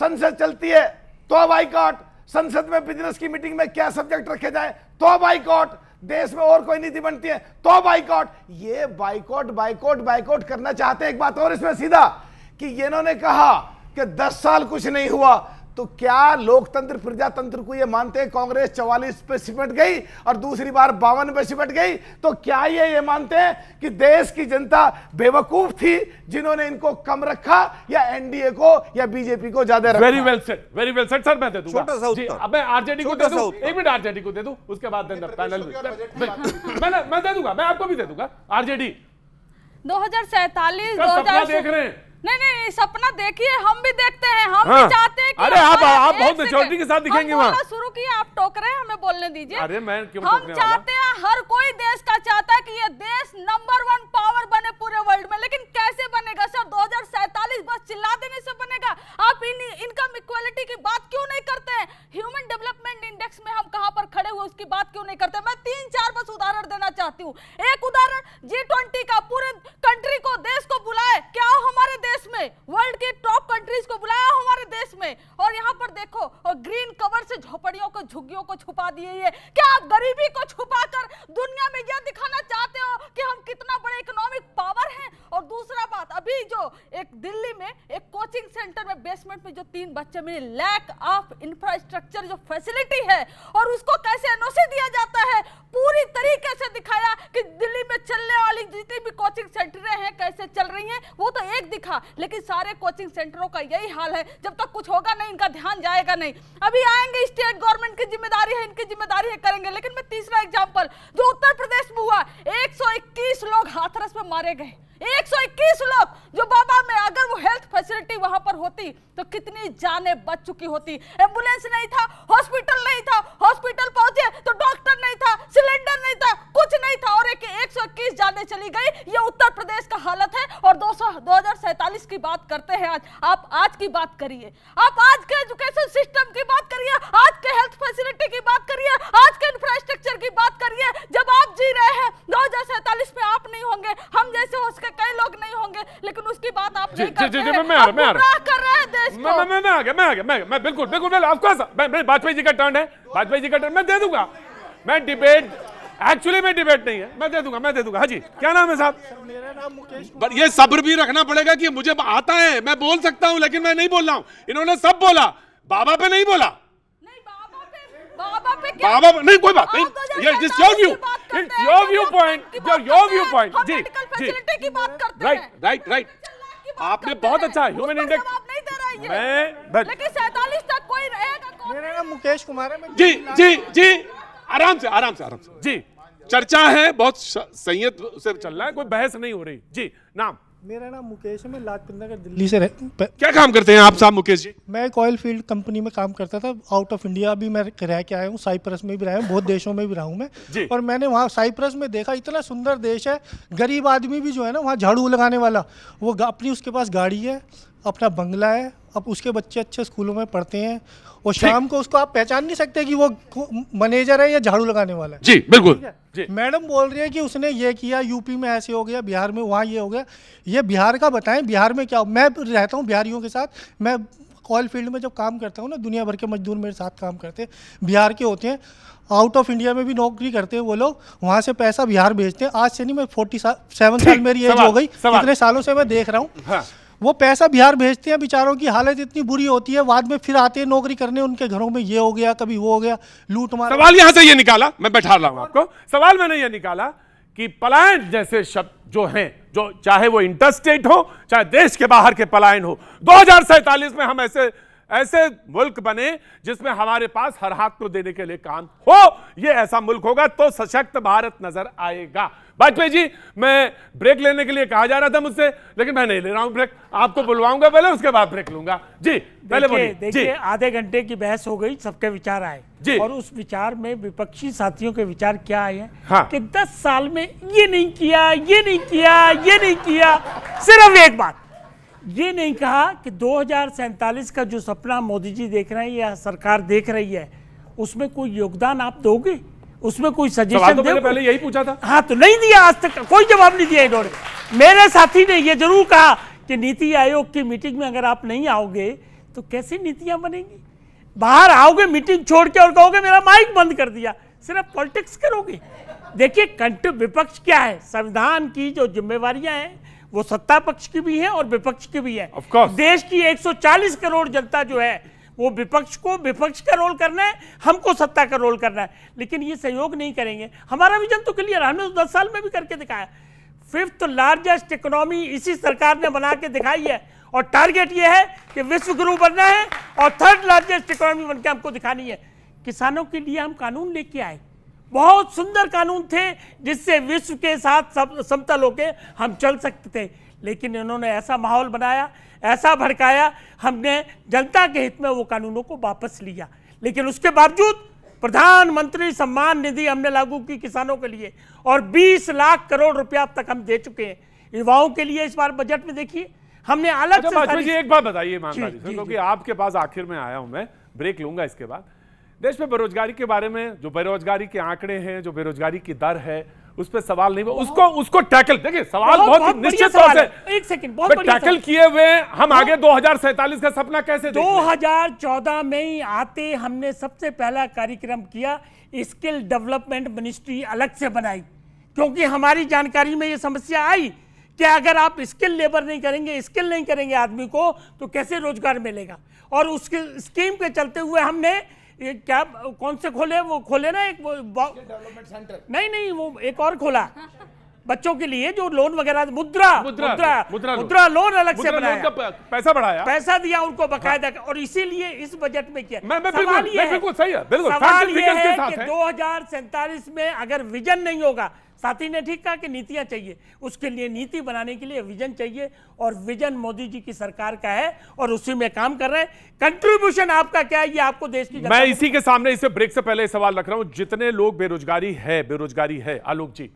संसद चलती है तो बाइकॉट संसद में बिजनेस की मीटिंग में क्या सब्जेक्ट रखे जाए तो बाइकॉट देश में और कोई नीति बनती है तो बाइकॉट ये बाइकॉट बाइकॉट बाइकॉट करना चाहते हैं एक बात और इसमें सीधा कि इन्होंने कहा कि 10 साल कुछ नहीं हुआ तो क्या लोकतंत्र प्रजातंत्र को ये मानते हैं कांग्रेस चवालीस पे सिमट गई और दूसरी बार बावन पे सिमट गई तो क्या ये ये मानते हैं कि देश की जनता बेवकूफ थी जिन्होंने इनको कम रखा या एनडीए को या बीजेपी को ज्यादा रखा very well set very well set sir मैं दे दूंगा अब मैं आरजेडी को दे दू एक मिनट आरजेडी को दे दू उसके बाद पैनल मैं दे दूंगा मैं आपको भी दे दूंगा आरजेडी दो देख रहे हैं नहीं नहीं सपना देखिए हम भी देखते हैं हम हाँ। भी चाहते हैं कि अरे आप आप बहुत मेच्योरिटी के साथ दिखेंगे वहाँ शुरू किए आप टोक रहे हैं हमें बोलने दीजिए अरे मैं क्यों हम चाहते हैं हर कोई देश का चाहता है कि ये देश नंबर वन पावर बने पूरे वर्ल्ड में लेकिन कैसे बनेगा सर दो बस चिल्ला देने से बनेगा आप इन इनकम इक्वालिटी की बात क्यों नहीं करते हैं ह्यूमन डेवलपमेंट इंडेक्स में हम कहा पर खड़े हुए उसकी बात क्यों नहीं करते मैं तीन चार बस उदाहरण देना चाहती हूँ एक उदाहरण जी का पूरे कंट्री को देश को बुलाए क्या हमारे देश देश में वर्ल्ड के टॉप कंट्रीज को बुलाया हमारे देश में और यहाँ पर देखो और ग्रीन कवर से झोपड़ियों को झुग्गियों को छुपा दिए ये क्या आप गरीबी को छुपा कर दुनिया में यह दिखाना चाहते हो कि हम कितना बड़े इकोनॉमिक पावर हैं और दूसरा बात अभी जो एक दिल्ली में एक कोचिंग सेंटर में बेसमेंट में जो तीन बच्चे मिले लैक ऑफ इंफ्रास्ट्रक्चर जो फैसिलिटी है और उसको कैसे एनओसी दिया जाता है पूरी तरीके से दिखाया कि दिल्ली में चलने वाली जितनी भी कोचिंग सेंटरें हैं कैसे चल रही हैं वो तो एक दिखा था लेकिन सारे कोचिंग सेंटरों का यही हाल है जब तक कुछ होगा नहीं इनका ध्यान जाएगा नहीं अभी आएंगे स्टेट गवर्नमेंट की जिम्मेदारी है इनकी जिम्मेदारी है करेंगे लेकिन मैं तीसरा एग्जाम्पल जो उत्तर प्रदेश में हुआ एक लोग हाथरस में मारे गए 121 लोग जो बाबा में अगर वो हेल्थ फैसिलिटी वहां पर होती तो कितनी जाने बच चुकी होती एम्बुलेंस नहीं था हॉस्पिटल नहीं था हॉस्पिटल पहुंचे तो डॉक्टर नहीं था सिलेंडर नहीं था कुछ नहीं था और एक 121 जाने चली गई ये उत्तर प्रदेश का हालत और दो सौ की बात करते हैं आज आप आज की बात करिए आप आज के एजुकेशन सिस्टम की बात करिए आज के हेल्थ फैसिलिटी की बात करिए आज के इंफ्रास्ट्रक्चर की बात करिए जब आप जी रहे हैं दो में आप नहीं होंगे हम जैसे हो सके कई लोग नहीं होंगे लेकिन उसकी बात आप नहीं करते जी, जी, मैं आ मैं बिल्कुल बिल्कुल ऑफ वाजपेयी जी का टर्न है वाजपेयी जी का टर्न मैं दे दूंगा मैं डिबेट एक्चुअली में डिबेट नहीं है मैं दे दूंगा मैं दे दूंगा हाँ जी क्या नाम है साहब मेरा नाम मुकेश पर ये सब्र भी रखना पड़ेगा कि मुझे आता है मैं बोल सकता हूँ लेकिन मैं नहीं बोल रहा हूँ इन्होंने सब बोला बाबा पे नहीं बोला बाबा पे, नहीं कोई बात नहीं तो ये it's your view it's your viewpoint your your viewpoint जी जी की बात करते राइट राइट राइट आपने बहुत अच्छा ह्यूमन इंडेक्स मैं लेकिन 47 तक कोई रहेगा कौन मेरा नाम मुकेश कुमार है मैं जी जी जी आराम से आराम से आराम से जी चर्चा है बहुत संयत से चल रहा है कोई बहस नहीं हो रही जी नाम मेरा नाम मुकेश है मैं लाजपत नगर दिल्ली से रह हूँ क्या काम करते हैं आप साहब मुकेश जी मैं एक ऑयल फील्ड कंपनी में काम करता था आउट ऑफ इंडिया भी मैं रह के आया हूँ साइप्रस में भी रहा हूँ बहुत देशों में भी रहा हूँ मैं और मैंने वहाँ साइप्रस में देखा इतना सुंदर देश है गरीब आदमी भी जो है ना वहाँ झाड़ू लगाने वाला वो अपनी उसके पास गाड़ी है अपना बंगला है अब उसके बच्चे अच्छे स्कूलों में पढ़ते हैं और शाम को उसको आप पहचान नहीं सकते कि वो मैनेजर है या झाड़ू लगाने वाला है जी बिल्कुल मैडम बोल रही है कि उसने ये किया यूपी में ऐसे हो गया बिहार में वहाँ ये हो गया ये बिहार का बताएं बिहार में क्या हो मैं रहता हूँ बिहारियों के साथ मैं ऑयल फील्ड में जब काम करता हूँ ना दुनिया भर के मजदूर मेरे साथ काम करते हैं बिहार के होते हैं आउट ऑफ इंडिया में भी नौकरी करते हैं वो लोग वहाँ से पैसा बिहार भेजते हैं आज से नहीं मैं फोर्टी सेवन साल मेरी एज हो गई इतने सालों से मैं देख रहा हूँ हाँ। वो पैसा बिहार भेजते हैं बेचारों की हालत इतनी बुरी होती है बाद में फिर आते हैं नौकरी करने उनके घरों में ये हो गया कभी वो हो गया लूट मार सवाल यहां से ये निकाला मैं बैठा रहा हूं आपको सवाल मैंने ये निकाला कि पलायन जैसे शब्द जो हैं जो चाहे वो इंटरस्टेट हो चाहे देश के बाहर के पलायन हो दो में हम ऐसे ऐसे मुल्क बने जिसमें हमारे पास हर हाथ को देने के लिए काम हो यह ऐसा मुल्क होगा तो सशक्त भारत नजर आएगा वाजपेयी जी मैं ब्रेक लेने के लिए कहा जा रहा था मुझसे लेकिन मैं नहीं ले रहा हूँ ब्रेक आपको बुलवाऊंगा पहले उसके बाद ब्रेक लूंगा जी पहले बोलिए देखिए आधे घंटे की बहस हो गई सबके विचार आए जी और उस विचार में विपक्षी साथियों के विचार क्या आए हैं हाँ। कि दस साल में ये नहीं किया ये नहीं किया ये नहीं किया सिर्फ एक बात ये नहीं कहा कि दो का जो सपना मोदी जी देख रहे हैं या सरकार देख रही है उसमें कोई योगदान आप दोगे उसमें कोई सजेशन तो पहले यही पूछा था हाँ तो नहीं दिया आज तक कोई जवाब नहीं दिया इन्होंने मेरे साथी ने ये जरूर कहा कि नीति आयोग की मीटिंग में अगर आप नहीं आओगे तो कैसी नीतियां बनेंगी बाहर आओगे मीटिंग छोड़ के और कहोगे मेरा माइक बंद कर दिया सिर्फ पॉलिटिक्स करोगे देखिए कंट विपक्ष क्या है संविधान की जो जिम्मेवारियां हैं वो सत्ता पक्ष की भी है और विपक्ष की भी है देश की 140 करोड़ जनता जो है वो विपक्ष को विपक्ष का रोल करना है हमको सत्ता का रोल करना है लेकिन ये सहयोग नहीं करेंगे हमारा विजन तो क्लियर हमने तो दस साल में भी करके दिखाया फिफ्थ लार्जेस्ट इकोनॉमी इसी सरकार ने बना के दिखाई है और टारगेट ये है कि विश्व गुरु बनना है और थर्ड लार्जेस्ट इकोनॉमी बनकर हमको दिखानी है किसानों के लिए हम कानून लेके आए बहुत सुंदर कानून थे जिससे विश्व के साथ समतल होके हम चल सकते थे लेकिन इन्होंने ऐसा माहौल बनाया ऐसा भड़काया हमने जनता के हित में वो कानूनों को वापस लिया लेकिन उसके बावजूद प्रधानमंत्री सम्मान निधि हमने लागू की किसानों के लिए और 20 लाख करोड़ रुपया अब तक हम दे चुके हैं युवाओं के लिए इस बार बजट में देखिए हमने अलग अच्छा, जी एक बात बताइए क्योंकि आपके पास आखिर में आया हूं मैं ब्रेक लूंगा इसके बाद देश में बेरोजगारी के बारे में जो बेरोजगारी के आंकड़े हैं जो बेरोजगारी की दर है उस पर सवाल नहीं उसको उसको टैकल देखिए सवाल बहुत, निश्चित तौर से एक सेकंड टैकल किए हुए हम आगे दो का सपना कैसे दो हजार चौदह में ही आते हमने सबसे पहला कार्यक्रम किया स्किल डेवलपमेंट मिनिस्ट्री अलग से बनाई क्योंकि हमारी जानकारी में यह समस्या आई कि अगर आप स्किल लेबर नहीं करेंगे स्किल नहीं करेंगे आदमी को तो कैसे रोजगार मिलेगा और उसके स्कीम के चलते हुए हमने ये क्या कौन से खोले वो खोले ना एक वो डेवलपमेंट सेंटर नहीं नहीं वो एक और खोला बच्चों के लिए जो लोन वगैरह मुद्रा मुद्रा मुद्रा, मुद्रा, मुद्रा लोन अलग से बनाया पैसा बढ़ाया पैसा दिया उनको बकायदा हाँ। और इसीलिए इस बजट में किया मैं, मैं सवाल ये है है बिल्कुल सवाल ये है कि दो हजार सैतालीस में अगर विजन नहीं होगा साथी ने ठीक कहा कि नीतियां चाहिए उसके लिए नीति बनाने के लिए विजन चाहिए और विजन मोदी जी की सरकार का है और उसी में काम कर रहे हैं कंट्रीब्यूशन आपका क्या है ये आपको देश की मैं इसी के सामने इसे ब्रेक से पहले सवाल रख रहा हूं जितने लोग बेरोजगारी है बेरोजगारी है आलोक जी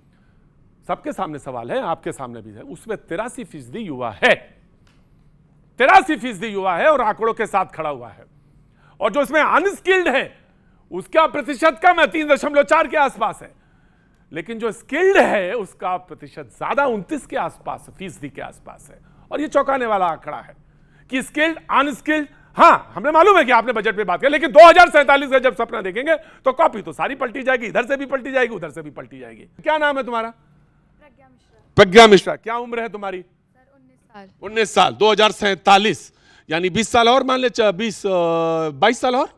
सबके सामने सवाल है आपके सामने भी है उसमें तिरासी फीसदी युवा है तिरासी फीसदी युवा है और आंकड़ों के साथ खड़ा हुआ है और जो इसमें अनस्किल्ड है उसका प्रतिशत कम है तीन दशमलव चार के आसपास है लेकिन जो स्किल्ड है उसका प्रतिशत ज्यादा उनतीस के आसपास फीसदी के आसपास है और यह चौंकाने वाला आंकड़ा है कि स्किल्ड अनस्किल्ड हाँ हमने मालूम है कि आपने बजट पे बात किया लेकिन दो का जब सपना देखेंगे तो कॉपी तो सारी पलटी जाएगी इधर से भी पलटी जाएगी उधर से भी पलटी जाएगी क्या नाम है तुम्हारा प्रज्ञा मिश्रा क्या उम्र है तुम्हारी उन्नीस साल दो हजार सैतालीस यानी बीस साल और मान ले बीस बाईस साल और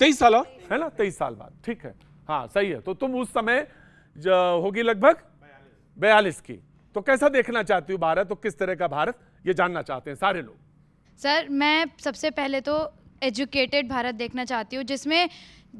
तेईस साल और है ना तेईस साल बाद ठीक है हाँ सही है तो तुम उस समय होगी लगभग बयालीस की तो कैसा देखना चाहती हूँ भारत तो किस तरह का भारत ये जानना चाहते हैं सारे लोग सर मैं सबसे पहले तो एजुकेटेड भारत देखना चाहती हूँ जिसमें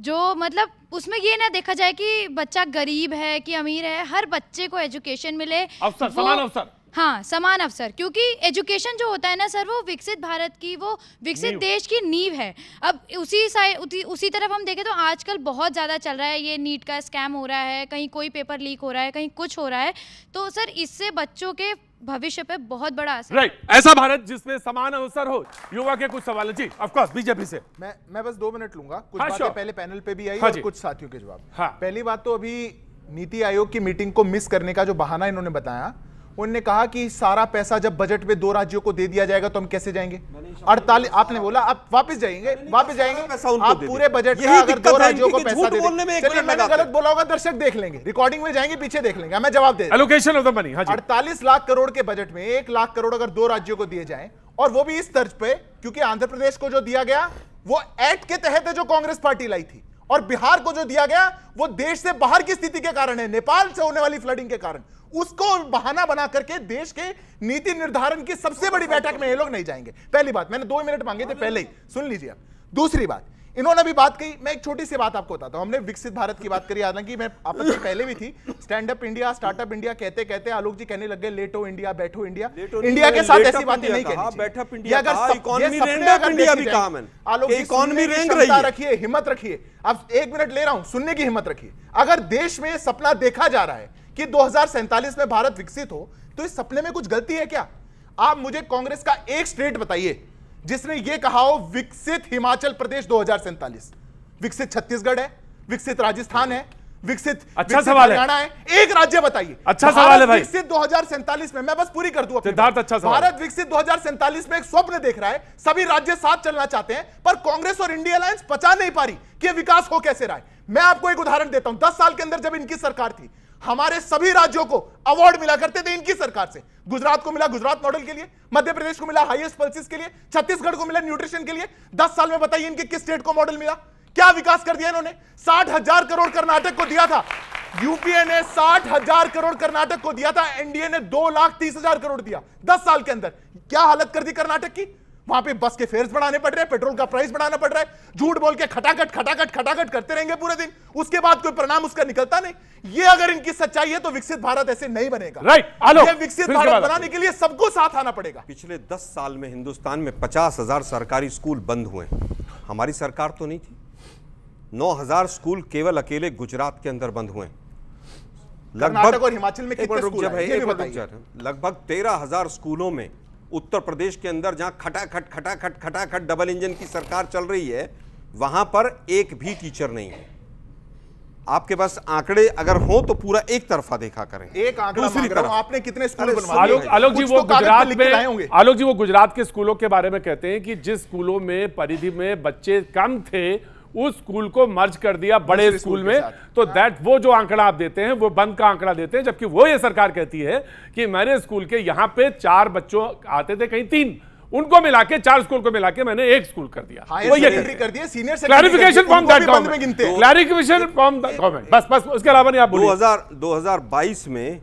जो मतलब उसमें ये ना देखा जाए कि बच्चा गरीब है कि अमीर है हर बच्चे को एजुकेशन मिले अवसर समान अवसर हाँ समान अवसर क्योंकि एजुकेशन जो होता है ना सर वो विकसित भारत की वो विकसित देश की नींव है अब उसी साइड उसी तरफ हम देखें तो आजकल बहुत ज़्यादा चल रहा है ये नीट का स्कैम हो रहा है कहीं कोई पेपर लीक हो रहा है कहीं कुछ हो रहा है तो सर इससे बच्चों के भविष्य पे बहुत बड़ा असर राइट right. ऐसा भारत जिसमें समान अवसर हो युवा के कुछ सवाल जी ऑफ कोर्स बीजेपी से मैं मैं बस दो मिनट लूंगा कुछ हाँ, बातें पहले पैनल पे भी आई हाँ और कुछ साथियों के जवाब हाँ. पहली बात तो अभी नीति आयोग की मीटिंग को मिस करने का जो बहाना इन्होंने बताया उन्होंने कहा कि सारा पैसा जब बजट में दो राज्यों को दे दिया जाएगा तो हम कैसे जाएंगे अड़तालीस आपने बोला आप वापस जाएंगे वापस जाएंगे आप पूरे बजट का अगर दो राज्यों को पैसा दे गलत बोला होगा दर्शक देख लेंगे रिकॉर्डिंग में जाएंगे पीछे देख लेंगे मैं जवाब दे एलोकेशन ऑफ द मनी अड़तालीस लाख करोड़ के बजट में एक लाख करोड़ अगर दो राज्यों को दिए जाए और वो भी इस तर्ज पे क्योंकि आंध्र प्रदेश को जो दिया गया वो एक्ट के तहत जो कांग्रेस पार्टी लाई थी और बिहार को जो दिया गया वो देश से बाहर की स्थिति के कारण है नेपाल से होने वाली फ्लडिंग के कारण उसको बहाना बना करके देश के नीति निर्धारण की सबसे बड़ी बैठक में ये लोग नहीं जाएंगे पहली बात मैंने दो मिनट मांगे थे पहले ही सुन लीजिए आप दूसरी बात इन्होंने भी बात कही मैं एक छोटी सी बात आपको बताता हूँ हमने विकसित भारत की बात करी हालांकि मैं आपस में पहले भी थी stand up India startup India कहते कहते आलोक जी कहने लग गए लेटो इंडिया बैठो इंडिया इंडिया के साथ ऐसी बात नहीं कहनी हाँ, आलोक इकोनॉमी रखिए हिम्मत रखिए आप एक मिनट ले रहा हूं सुनने की हिम्मत रखिए अगर देश में सपना देखा जा रहा है कि दो में भारत विकसित हो तो इस सपने में कुछ गलती है क्या आप मुझे कांग्रेस का एक स्टेट बताइए जिसने यह कहा हो विकसित हिमाचल प्रदेश दो विकसित छत्तीसगढ़ है विकसित राजस्थान है विकसित अच्छा सवाल है एक राज्य बताइए अच्छा सवाल है भाई विकसित दो में मैं बस पूरी कर दूं सिद्धार्थ अच्छा सवाल भारत विकसित दो में एक स्वप्न देख रहा है सभी राज्य साथ चलना चाहते हैं पर कांग्रेस और इंडिया अलायंस पचा नहीं पा रही कि विकास हो कैसे रहा है मैं आपको एक उदाहरण देता हूं दस साल के अंदर जब इनकी सरकार थी हमारे सभी राज्यों को अवार्ड मिला करते थे इनकी सरकार से गुजरात को मिला गुजरात मॉडल के लिए मध्य प्रदेश को मिला हाईएस्ट पल्सिस के लिए छत्तीसगढ़ को मिला न्यूट्रिशन के लिए दस साल में बताइए इनके किस स्टेट को मॉडल मिला क्या विकास कर दिया इन्होंने साठ हजार करोड़ कर्नाटक को दिया था यूपीए ने साठ हजार करोड़ कर्नाटक को दिया था एनडीए ने दो लाख तीस हजार करोड़ दिया दस साल के अंदर क्या हालत कर दी कर्नाटक की वहां पे बस के फेयर्स बढ़ाने पड़ रहे हैं पेट्रोल का प्राइस बढ़ाना पड़ रहा है झूठ बोल के खटाखट खटाखट खटाखट करते रहेंगे पूरे दिन उसके बाद कोई परिणाम उसका निकलता नहीं ये अगर इनकी सच्चाई है तो विकसित भारत ऐसे नहीं बनेगा राइट right. विकसित भारत बनाने के लिए सबको साथ आना पड़ेगा पिछले दस साल में हिंदुस्तान में पचास हजार सरकारी स्कूल बंद हुए हमारी सरकार तो नहीं थी 9000 स्कूल केवल अकेले गुजरात के अंदर बंद हुए लगभग और हिमाचल में कितने स्कूल लगभग तेरह हजार स्कूलों में उत्तर प्रदेश के अंदर जहां खटाखट खटाखट खटाखट डबल इंजन की सरकार चल रही है वहां पर एक भी टीचर नहीं है आपके पास आंकड़े अगर हो तो पूरा एक तरफा देखा करें एक दूसरी तरफ आपने कितने स्कूल आलोक आलोक जी वो तो गुजरात में आलोक जी वो गुजरात के स्कूलों के बारे में कहते हैं कि जिस स्कूलों में परिधि में बच्चे कम थे उस स्कूल को मर्ज कर दिया बड़े स्कूल में तो हाँ। दैट वो जो आंकड़ा आप देते हैं वो बंद का आंकड़ा देते हैं जबकि वो ये सरकार कहती है कि मेरे स्कूल के यहाँ पे चार बच्चों आते थे कहीं तीन उनको मिला के चार स्कूल को मिला के मैंने एक स्कूल कर दिया हाँ, वो ये कर दिया senior clarification form that government clarification form government बस बस उसके अलावा नहीं आप दो हजार दो हजार बाईस में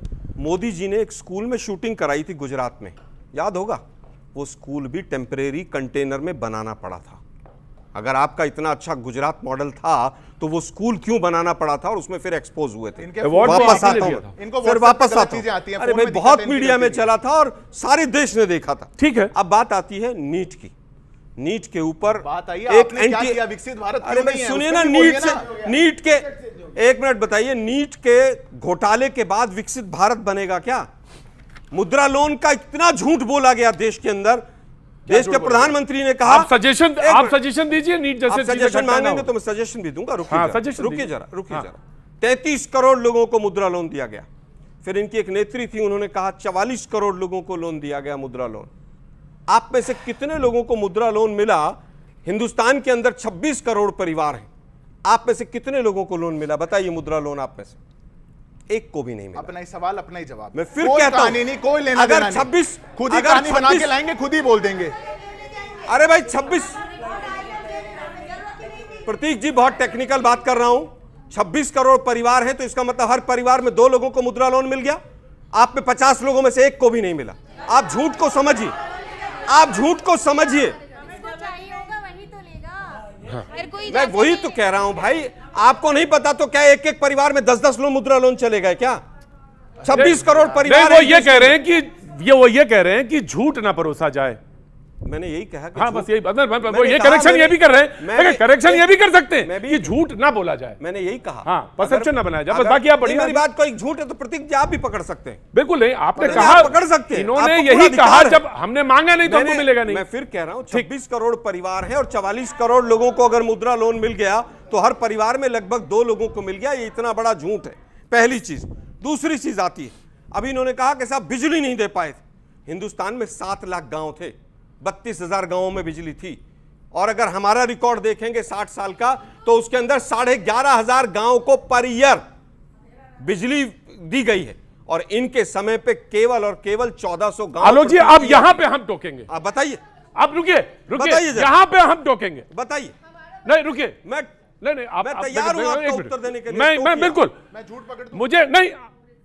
मोदी जी ने एक स्कूल में शूटिंग कराई थी गुजरात में याद होगा वो स्कूल भी टेम्परेरी कंटेनर में बनाना पड़ा था अगर आपका इतना अच्छा गुजरात मॉडल था तो वो स्कूल क्यों बनाना पड़ा था और उसमें फिर एक्सपोज हुए थे वापस आता हूँ फिर वापस आता हूँ अरे भाई बहुत मीडिया में चला था और सारे देश ने देखा था ठीक है अब बात आती है नीट की नीट के ऊपर बात आई एक एंटी विकसित भारत अरे भाई सुनिए ना नीट से नीट के एक मिनट बताइए नीट के घोटाले के बाद विकसित भारत बनेगा क्या मुद्रा लोन का इतना झूठ बोला गया देश के अंदर देश के प्रधानमंत्री ने कहा सजेशन आप सजेशन दीजिए नीट जैसे सजेशन मांगेंगे तो मैं सजेशन भी दूंगा रुकिए हाँ, रुकिए जरा रुकिए हाँ। जरा तैतीस करोड़ लोगों को मुद्रा लोन दिया गया फिर इनकी एक नेत्री थी उन्होंने कहा चवालीस करोड़ लोगों को लोन दिया गया मुद्रा लोन आप में से कितने लोगों को मुद्रा लोन मिला हिंदुस्तान के अंदर 26 करोड़ परिवार हैं आप में से कितने लोगों को लोन मिला बताइए मुद्रा लोन आप में से एक को भी नहीं मिला अपना ही सवाल अपना ही जवाब मैं फिर कहता हूं नहीं कोई लेना अगर छब्बीस खुद ही कहानी बना के लाएंगे खुद ही बोल देंगे अरे भाई छब्बीस प्रतीक जी बहुत टेक्निकल बात कर रहा हूं 26 करोड़ परिवार है तो इसका मतलब हर परिवार में दो लोगों को मुद्रा लोन मिल गया आप में 50 लोगों में से एक को भी नहीं मिला आप झूठ को समझिए आप झूठ को समझिए तो हाँ। मैं वही तो कह रहा हूं भाई आपको नहीं पता तो क्या एक एक परिवार में दस दस लोग मुद्रा लोन चले गए क्या छब्बीस करोड़ परिवार वो ये कह रहे हैं कि ये वो ये कह रहे हैं कि झूठ ना परोसा जाए मैंने यही कहा कि हाँ बस यही वो ये करेक्शन ये भी कर रहे हैं करेक्शन ये भी कर सकते हैं ये झूठ ना बोला जाए मैंने यही कहा हाँ परसेप्शन ना बनाया जाए बस बाकी आप बड़ी मेरी बात कोई झूठ है तो प्रतीक जी आप भी पकड़ सकते हैं बिल्कुल नहीं आपने कहा पकड़ सकते हैं इन्होंने यही कहा जब हमने मांगा नहीं तो हमको मिलेगा नहीं मैं फिर कह रहा हूँ छब्बीस करोड़ परिवार है और चवालीस करोड़ लोगों को अगर मुद्रा लोन मिल गया तो हर परिवार में लगभग दो लोगों को मिल गया ये इतना बड़ा झूठ है पहली चीज दूसरी चीज आती है अभी इन्होंने कहा कि साहब बिजली नहीं दे पाए हिंदुस्तान में सात लाख गांव थे बत्तीस हजार गांवों में बिजली थी और अगर हमारा रिकॉर्ड देखेंगे साठ साल का तो उसके अंदर साढ़े ग्यारह हजार गांव को पर ईयर बिजली दी गई है और इनके समय पे केवल और केवल चौदह सौ गांव जी अब यहां पे हम टोकेंगे आप बताइए आप रुकिए रुकिए यहां पे हम टोकेंगे बताइए नहीं रुकिए मैं नहीं नहीं आप तैयार हूं आपको उत्तर देने के लिए मैं तो मैं बिल्कुल मैं झूठ पकड़ मुझे नहीं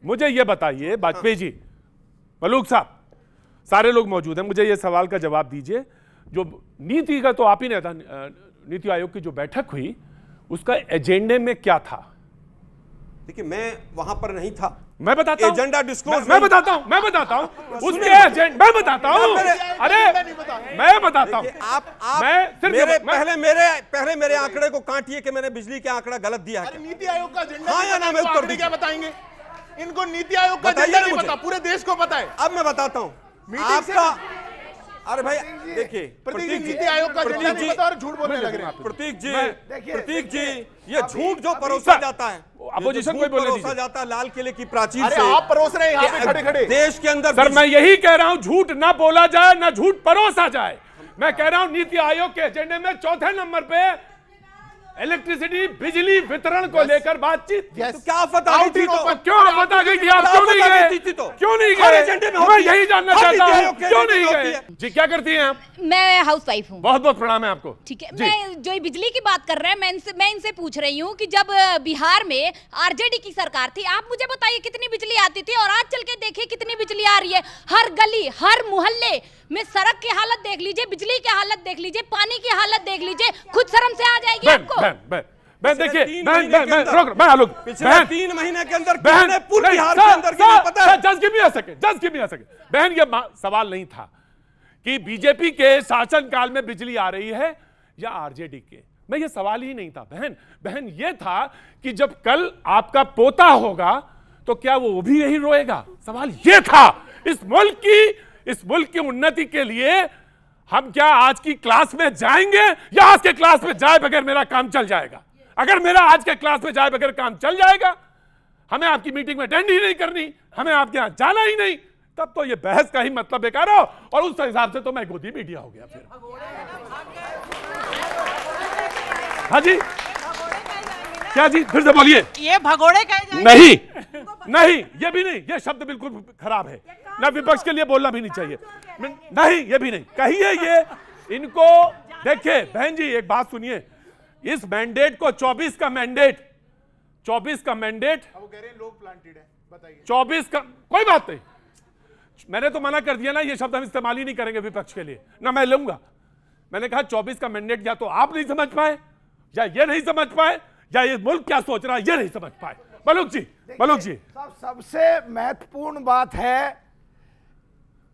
मुझे ये बताइए वाजपेयी हाँ। जी मलूक साहब सारे लोग मौजूद हैं मुझे ये सवाल का जवाब दीजिए जो नीति का तो आप ही ने था नीति आयोग की जो बैठक हुई उसका एजेंडे में क्या था देखिए मैं वहां पर नहीं था मैं बताता हूं एजेंडा डिस्क्लोज मैं, मैं बताता हूं मैं बताता हूं उसके एजेंड मैं बताता हूं अरे मैं बताता हूं आप आप मैं सिर्फ मेरे मैं, पहले मेरे पहले मेरे आंकड़े को काटिए कि मैंने बिजली के आंकड़ा गलत दिया है नीति आयोग का एजेंडा हां या ना मैं उत्तर क्या बताएंगे इनको नीति आयोग का एजेंडा नहीं पता पूरे देश को पता है अब मैं बताता हूं आपका अरे भाई देखिए प्रतीक जी आयोग का प्रतीक जी और झूठ बोलने लग रहे हैं प्रतीक जी प्रतीक जी ये झूठ जो परोसा जाता है अपोजिशन कोई परोसा जाता है लाल किले की प्राचीर से आप परोस रहे हैं यहाँ पे खड़े खड़े देश के अंदर सर मैं यही कह रहा हूँ झूठ ना बोला जाए ना झूठ परोसा जाए मैं कह रहा हूँ नीति आयोग के एजेंडे में चौथे नंबर पे इलेक्ट्रिसिटी बिजली वितरण को लेकर बातचीत तो क्या आफत थी तो क्यों आफत आ गई थी आप क्यों नहीं गए क्यों नहीं गए मैं यही जानना चाहता हूँ क्यों नहीं गए जी क्या करती हैं आप मैं हाउस वाइफ हूँ बहुत बहुत प्रणाम है आपको ठीक है मैं जो बिजली की बात कर रहे हैं मैं इनसे मैं इनसे पूछ रही हूँ की जब बिहार में आरजेडी की सरकार थी आप मुझे बताइए कितनी बिजली आती थी और आज चल के देखिए कितनी बिजली आ रही है हर गली हर मोहल्ले मैं सड़क की हालत देख लीजिए बिजली की हालत देख लीजिए पानी की हालत देख लीजिए हाँ। खुद शर्म से आ जाएगी आपको बहन देखिए बहन बहन बहन रोक मैं आलू पिछले तीन महीने के अंदर बहन पूरी बिहार के अंदर क्या पता है जज की भी आ सके जज की भी आ सके बहन ये सवाल नहीं था कि बीजेपी के शासन काल में बिजली आ रही है या आरजेडी के मैं ये सवाल ही नहीं था बहन बहन ये था कि जब कल आपका पोता होगा तो क्या वो भी यही रोएगा सवाल ये था इस मुल्क की इस मुल्क की उन्नति के लिए हम क्या आज की क्लास में जाएंगे या आज के क्लास में जाए बगैर मेरा काम चल जाएगा अगर मेरा आज के क्लास में जाए बगैर काम चल जाएगा हमें आपकी मीटिंग में अटेंड ही नहीं करनी हमें आपके यहां जाना ही नहीं तब तो ये बहस का ही मतलब बेकार हो और उस हिसाब से तो मैं गोदी मीडिया हो गया फिर हाँ जी क्या जी फिर से बोलिए ये भगोड़े कहे नहीं नहीं ये भी नहीं ये शब्द बिल्कुल खराब है ना विपक्ष के लिए बोलना भी नहीं चाहिए नहीं ये भी नहीं कहिए ये इनको देखिए बहन जी एक बात सुनिए इस मैंडेट को 24 का मैंडेट 24 का मैंडेट लोग प्लांटेड है बताइए 24 का कोई बात नहीं मैंने तो मना कर दिया ना ये शब्द हम इस्तेमाल ही नहीं करेंगे विपक्ष के लिए ना मैं लूंगा मैंने कहा 24 का मैंडेट या तो आप नहीं समझ पाए या ये नहीं समझ पाए या ये मुल्क क्या सोच रहा है ये नहीं समझ पाए बलूक जी बलूक जी सबसे महत्वपूर्ण बात है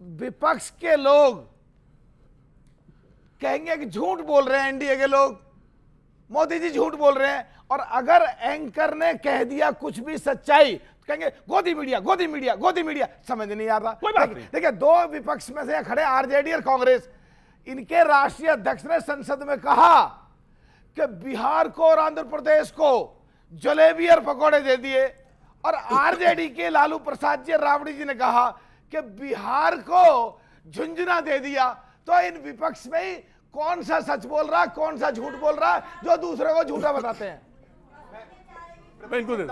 विपक्ष के लोग कहेंगे कि झूठ बोल रहे हैं एनडीए के लोग मोदी जी झूठ बोल रहे हैं और अगर एंकर ने कह दिया कुछ भी सच्चाई तो कहेंगे गोदी मीडिया गोदी मीडिया गोदी मीडिया समझ नहीं आ रहा देखिए दो विपक्ष में से खड़े आरजेडी और कांग्रेस इनके राष्ट्रीय अध्यक्ष ने संसद में कहा कि बिहार को और आंध्र प्रदेश को जलेबी और पकौड़े दे दिए और आरजेडी के लालू प्रसाद जी रावड़ी जी ने कहा कि बिहार को झुंझुना दे दिया तो इन विपक्ष में ही कौन सा सच बोल रहा कौन सा झूठ बोल रहा जो दूसरे को झूठा बताते हैं मैं इनको दे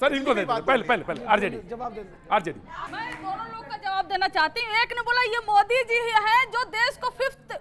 सर इनको दे पहले पहले पहले आरजेडी जवाब दे आरजेडी मैं दोनों लोग का जवाब देना चाहती हूँ एक ने बोला ये मोदी जी है जो देश को फिफ्थ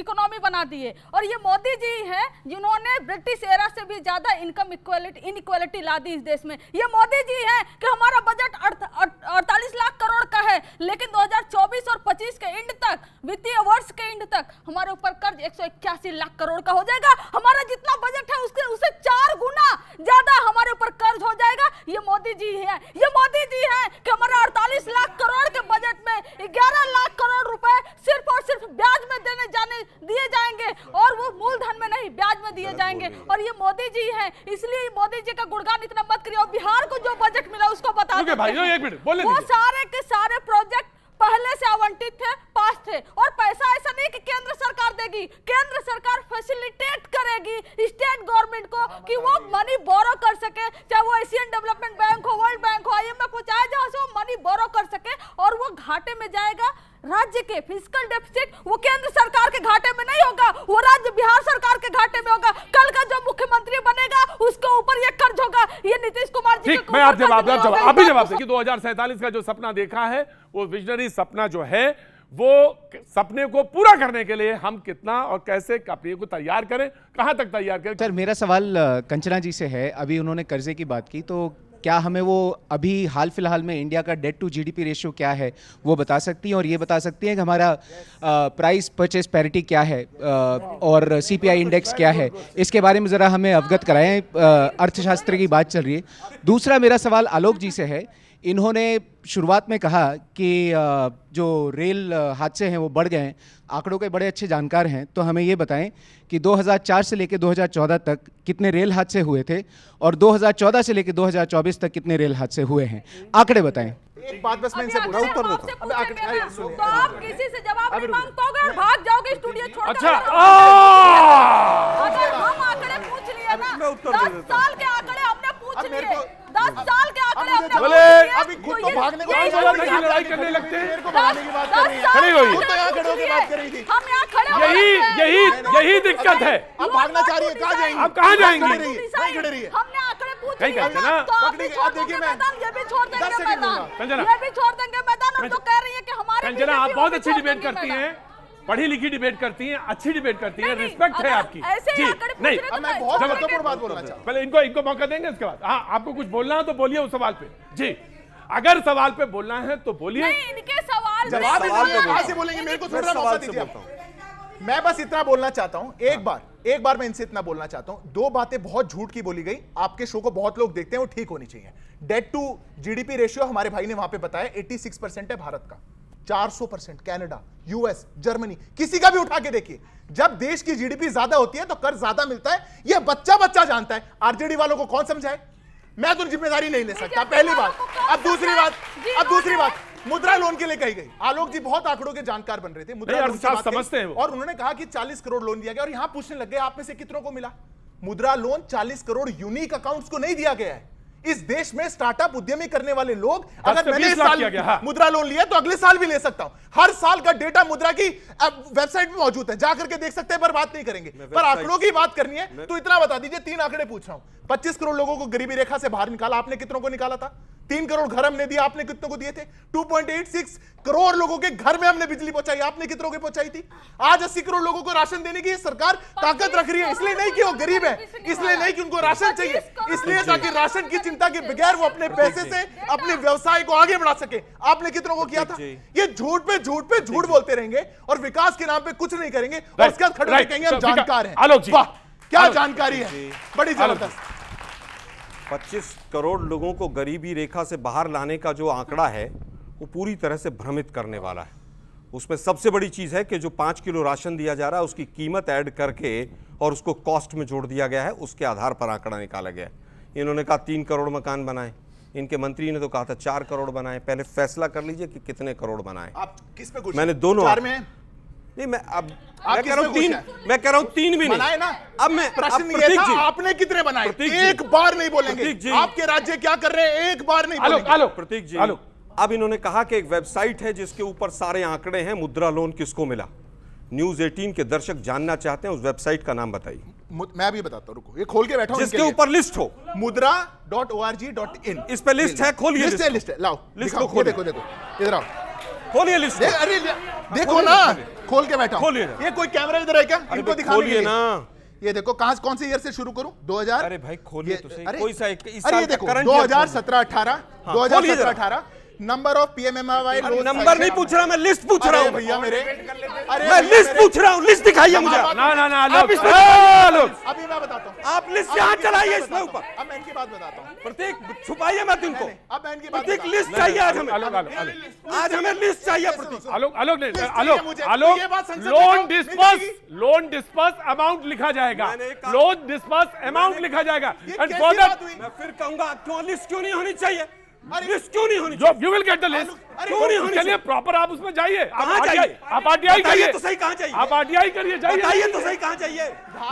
इकोनॉमी बना दी है और ये मोदी जी हैं जिन्होंने ब्रिटिश एरा से भी ज़्यादा इनकम इन इनक्वलिटी ला दी इस देश में ये मोदी जी हैं कि हमारा बजट अड़तालीस लाख करोड़ का है लेकिन 2024 और 25 के इंड तक वित्तीय वर्ष के इंड तक हमारे ऊपर कर्ज एक लाख करोड़ का हो जाएगा हमारा जितना बजट है उसके उसे चार गुना ज़्यादा हमारे ऊपर कर्ज हो जाएगा ये मोदी जी है ये मोदी जी है कि हमारा अड़तालीस लाख करोड़ के बजट में ग्यारह लाख करोड़ रुपए सिर्फ और सिर्फ ब्याज में देने जाने दिए जाएंगे और वो मूलधन में नहीं ब्याज में दिए जाएंगे और ये मोदी जी हैं इसलिए मोदी जी का गुणगान इतना मत करिए और बिहार को जो बजट मिला उसको बता वो सारे के सारे प्रोजेक्ट पहले से आवंटित थे पास थे और पैसा ऐसा नहीं कि केंद्र सरकार देगी केंद्र सरकार फैसिलिटेट करेगी स्टेट गवर्नमेंट को हाँ, कि वो मनी बोरो कर सके चाहे वो एशियन डेवलपमेंट बैंक हो वर्ल्ड बैंक हो आई एम एफ हो चाहे जहां से वो मनी बोरो कर सके और वो घाटे में जाएगा राज्य के फिजिकल डेफिसिट वो केंद्र सरकार के घाटे में नहीं होगा वो राज्य बिहार सरकार के घाटे में होगा कल का जो मुख्यमंत्री बनेगा उसके ऊपर ये कर्ज होगा ये नीतीश कुमार जी मैं आप जवाब जवाब अभी जवाब देखिए का जो सपना देखा है वो विजनरी सपना जो है वो सपने को पूरा करने के लिए हम कितना और कैसे कपड़े को तैयार करें कहां तक तैयार करें सर मेरा सवाल कंचना जी से है अभी उन्होंने कर्जे की बात की तो क्या हमें वो अभी हाल फिलहाल में इंडिया का डेट टू जीडीपी रेशियो क्या है वो बता सकती हैं और ये बता सकती हैं कि हमारा प्राइस परचेस पैरिटी क्या है और सीपीआई इंडेक्स क्या है इसके बारे में ज़रा हमें अवगत कराएं अर्थशास्त्र की बात चल रही है दूसरा मेरा सवाल आलोक जी से है इन्होंने शुरुआत में कहा कि जो रेल हादसे हैं वो बढ़ गए हैं आंकड़ों के बड़े अच्छे जानकार हैं तो हमें ये बताएं कि 2004 से लेकर 2014 तक कितने रेल हादसे हुए थे और 2014 से लेकर 2024 तक कितने रेल हादसे हुए हैं आंकड़े बताएं एक बात बस मैं इनसे पूछा उत्तर दो तो।, तो आप किसी से जवाब नहीं मांगोगे और भाग जाओगे स्टूडियो अच्छा अगर हम आंकड़े पूछ लिए ना 10 साल के आंकड़े हमने पूछ लिए दस साल के आंकड़े बोले अभी खुद तो, तो भागने को लड़ाई करने लगते हैं हम यहाँ खड़े यही यही यही दिक्कत है आप भागना चाह रही है कहाँ जाएंगे आप कहाँ जाएंगे हमने आंकड़े पूछे ना तो देखिए मैं ये भी छोड़ देंगे मैदान ये भी छोड़ देंगे मैदान हम तो कह रही है कि हमारे कंचना आप बहुत अच्छी डिबेट करती हैं पढ़ी लिखी डिबेट करती हैं अच्छी डिबेट करती हैं रिस्पेक्ट है आपकी जी नहीं तो मैं बहुत बात पहले इनको इनको मौका देंगे इसके बाद हाँ आपको कुछ बोलना है तो बोलिए उस सवाल पे जी अगर सवाल पे बोलना है तो बोलिए जवाब मैं बस इतना बोलना चाहता हूँ एक हाँ। बार एक बार मैं इनसे इतना बोलना चाहता हूं दो बातें बहुत झूठ की बोली गई आपके शो को बहुत लोग देखते हैं वो ठीक होनी चाहिए डेट टू जीडीपी रेशियो हमारे भाई ने वहां पे बताया 86 परसेंट है भारत का 400 परसेंट कैनेडा यूएस जर्मनी किसी का भी उठा के देखिए जब देश की जीडीपी ज्यादा होती है तो कर ज्यादा मिलता है यह बच्चा बच्चा जानता है आरजेडी वालों को कौन समझाए मैं तो जिम्मेदारी नहीं ले सकता पहली बात अब दूसरी बात अब दूसरी बात मुद्रा लोन के लिए कही गई आलोक जी बहुत आंकड़ों के जानकार बन रहे थे मुद्रा लोन समझते हैं और उन्होंने कहा कि 40 करोड़ लोन दिया गया और यहां पूछने लग गए आप में से कितनों को मिला मुद्रा लोन 40 करोड़ यूनिक अकाउंट्स को नहीं दिया गया है इस देश में स्टार्टअप उद्यमी करने वाले लोग अगर मैंने इस साल हाँ। मुद्रा लोन लिया तो अगले साल भी ले सकता हूं हर साल का डेटा मुद्रा की वेबसाइट में मौजूद है जाकर के देख सकते हैं पर बात नहीं करेंगे पर आंकड़ों की बात करनी है तो इतना बता दीजिए तीन आंकड़े पूछ रहा हूं पच्चीस करोड़ लोगों को गरीबी रेखा से बाहर निकाला आपने कितनों को निकाला था तीन करोड़ घर हमने दिया आपने कितने को दिए थे 2.86 करोड़ लोगों के घर में हमने बिजली पहुंचाई आपने कितनों के पहुंचाई थी आज अस्सी करोड़ लोगों को राशन देने की सरकार ताकत रख रही है इसलिए नहीं कि वो गरीब है इसलिए नहीं कि उनको राशन चाहिए इसलिए ताकि राशन की चिंता के बगैर वो अपने पैसे से अपने व्यवसाय को आगे बढ़ा सके आपने कितनों को किया था ये झूठ पे झूठ पे झूठ बोलते रहेंगे और विकास के नाम पे कुछ नहीं करेंगे और उसके बाद खड़े कहेंगे जानकार है क्या जानकारी है बड़ी जबरदस्त 25 करोड़ लोगों को गरीबी रेखा से बाहर लाने का जो आंकड़ा है वो पूरी तरह से भ्रमित करने वाला है उसमें सबसे बड़ी चीज़ है कि जो पाँच किलो राशन दिया जा रहा है उसकी कीमत ऐड करके और उसको कॉस्ट में जोड़ दिया गया है उसके आधार पर आंकड़ा निकाला गया है इन्होंने कहा तीन करोड़ मकान बनाए इनके मंत्री ने तो कहा था चार करोड़ बनाए पहले फैसला कर लीजिए कि कितने करोड़ बनाए आप किस पे मैंने दोनों नहीं मैं अब मैं कह रहा हूँ तीन मैं कह रहा हूँ तीन भी नहीं ना अब मैं प्रश्न ये था आपने कितने बनाए एक बार नहीं बोलेंगे आपके राज्य क्या कर रहे हैं एक बार नहीं आलोक आलोक प्रतीक जी आलोक अब इन्होंने कहा कि एक वेबसाइट है जिसके ऊपर सारे आंकड़े हैं मुद्रा लोन किसको मिला न्यूज 18 के दर्शक जानना चाहते हैं उस वेबसाइट का नाम बताइए मैं भी बताता हूं रुको ये खोल के बैठा जिसके ऊपर लिस्ट हो Mudra dot O R G dot in इस पर लिस्ट है खोलिए लिस्ट है लिस्ट है लाओ लिस्ट को खोल देखो देखो इधर आओ खोलिए लिस्ट देख, अरे देखो ना खोल के बैठा खोलिए ये कोई कैमरा इधर है क्या इनको दिखा खोलिए ना ये देखो कहां कौन से ईयर से शुरू करूं 2000 अरे भाई खोलिए तो सही कोई सा एक इस अरे ये देखो 2017 18 2017 18 नंबर ऑफ पीएमएमआई नंबर नहीं पूछ रहा मैं लिस्ट पूछ रहा हूँ भैया मेरे अरे मैं लिस्ट पूछ रहा हूँ लिस्ट दिखाइए मुझे ना ना ना आप इसमें अभी मैं बताता हूँ आप लिस्ट यहाँ चलाइए इसमें ऊपर अब मैं इनकी बात बताता हूँ प्रत्येक छुपाइए मैं तुमको अब मैं इनकी बात प्रत्येक लिस्ट चाहिए आज हमें आज हमें लिस्ट चाहिए Prateek Alok Alok Alok Alok loan disburse loan disburse amount लिखा जाएगा लोन डिस्पर्स अमाउंट लिखा जाएगा एंड फॉर मैं फिर कहूंगा क्यों लिस्ट क्यों नहीं होनी चाहिए you will get the list चलिए प्रॉपर आप उसमें जाइए आप आरटीआई करिए तो सही कहाँ चाहिए आप आरटीआई करिए जाइए तो सही कहाँ चाहिए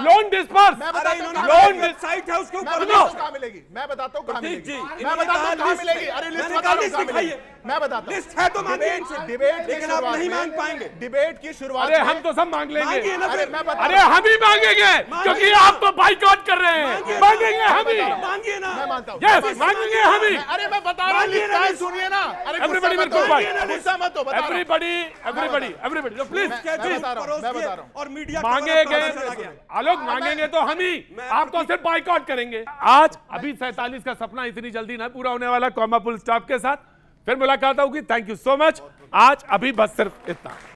लोन डिस्पर्स लोन साइट है उसके ऊपर मिलेगी मैं बताता हूँ कहाँ मैं बताता हूँ मिलेगी अरे लिस्ट दिखाइए मैं बताता लिस्ट है तो मांगिए डिबेट लेकिन आप नहीं मांग पाएंगे डिबेट की शुरुआत अरे हम तो सब मांग लेंगे अरे हम ही मांगेंगे क्योंकि आप तो बाइकआउट कर रहे हैं मांगेंगे हम ही मांगिए ना मैं मानता हूँ मांगेंगे हम ही अरे मैं बता रहा हूँ सुनिए ना अरे एवरीबडी एवरीबडी एवरीबडी तो प्लीज और मीडिया मांगे गए आलोक मांगेंगे तो हम ही आपको सिर्फ बाइकआउट करेंगे आज अभी सैतालीस का सपना इतनी जल्दी ना पूरा होने वाला कॉमा पुल स्टाफ के साथ फिर मुलाकात होगी थैंक यू सो मच आज अभी बस सिर्फ इतना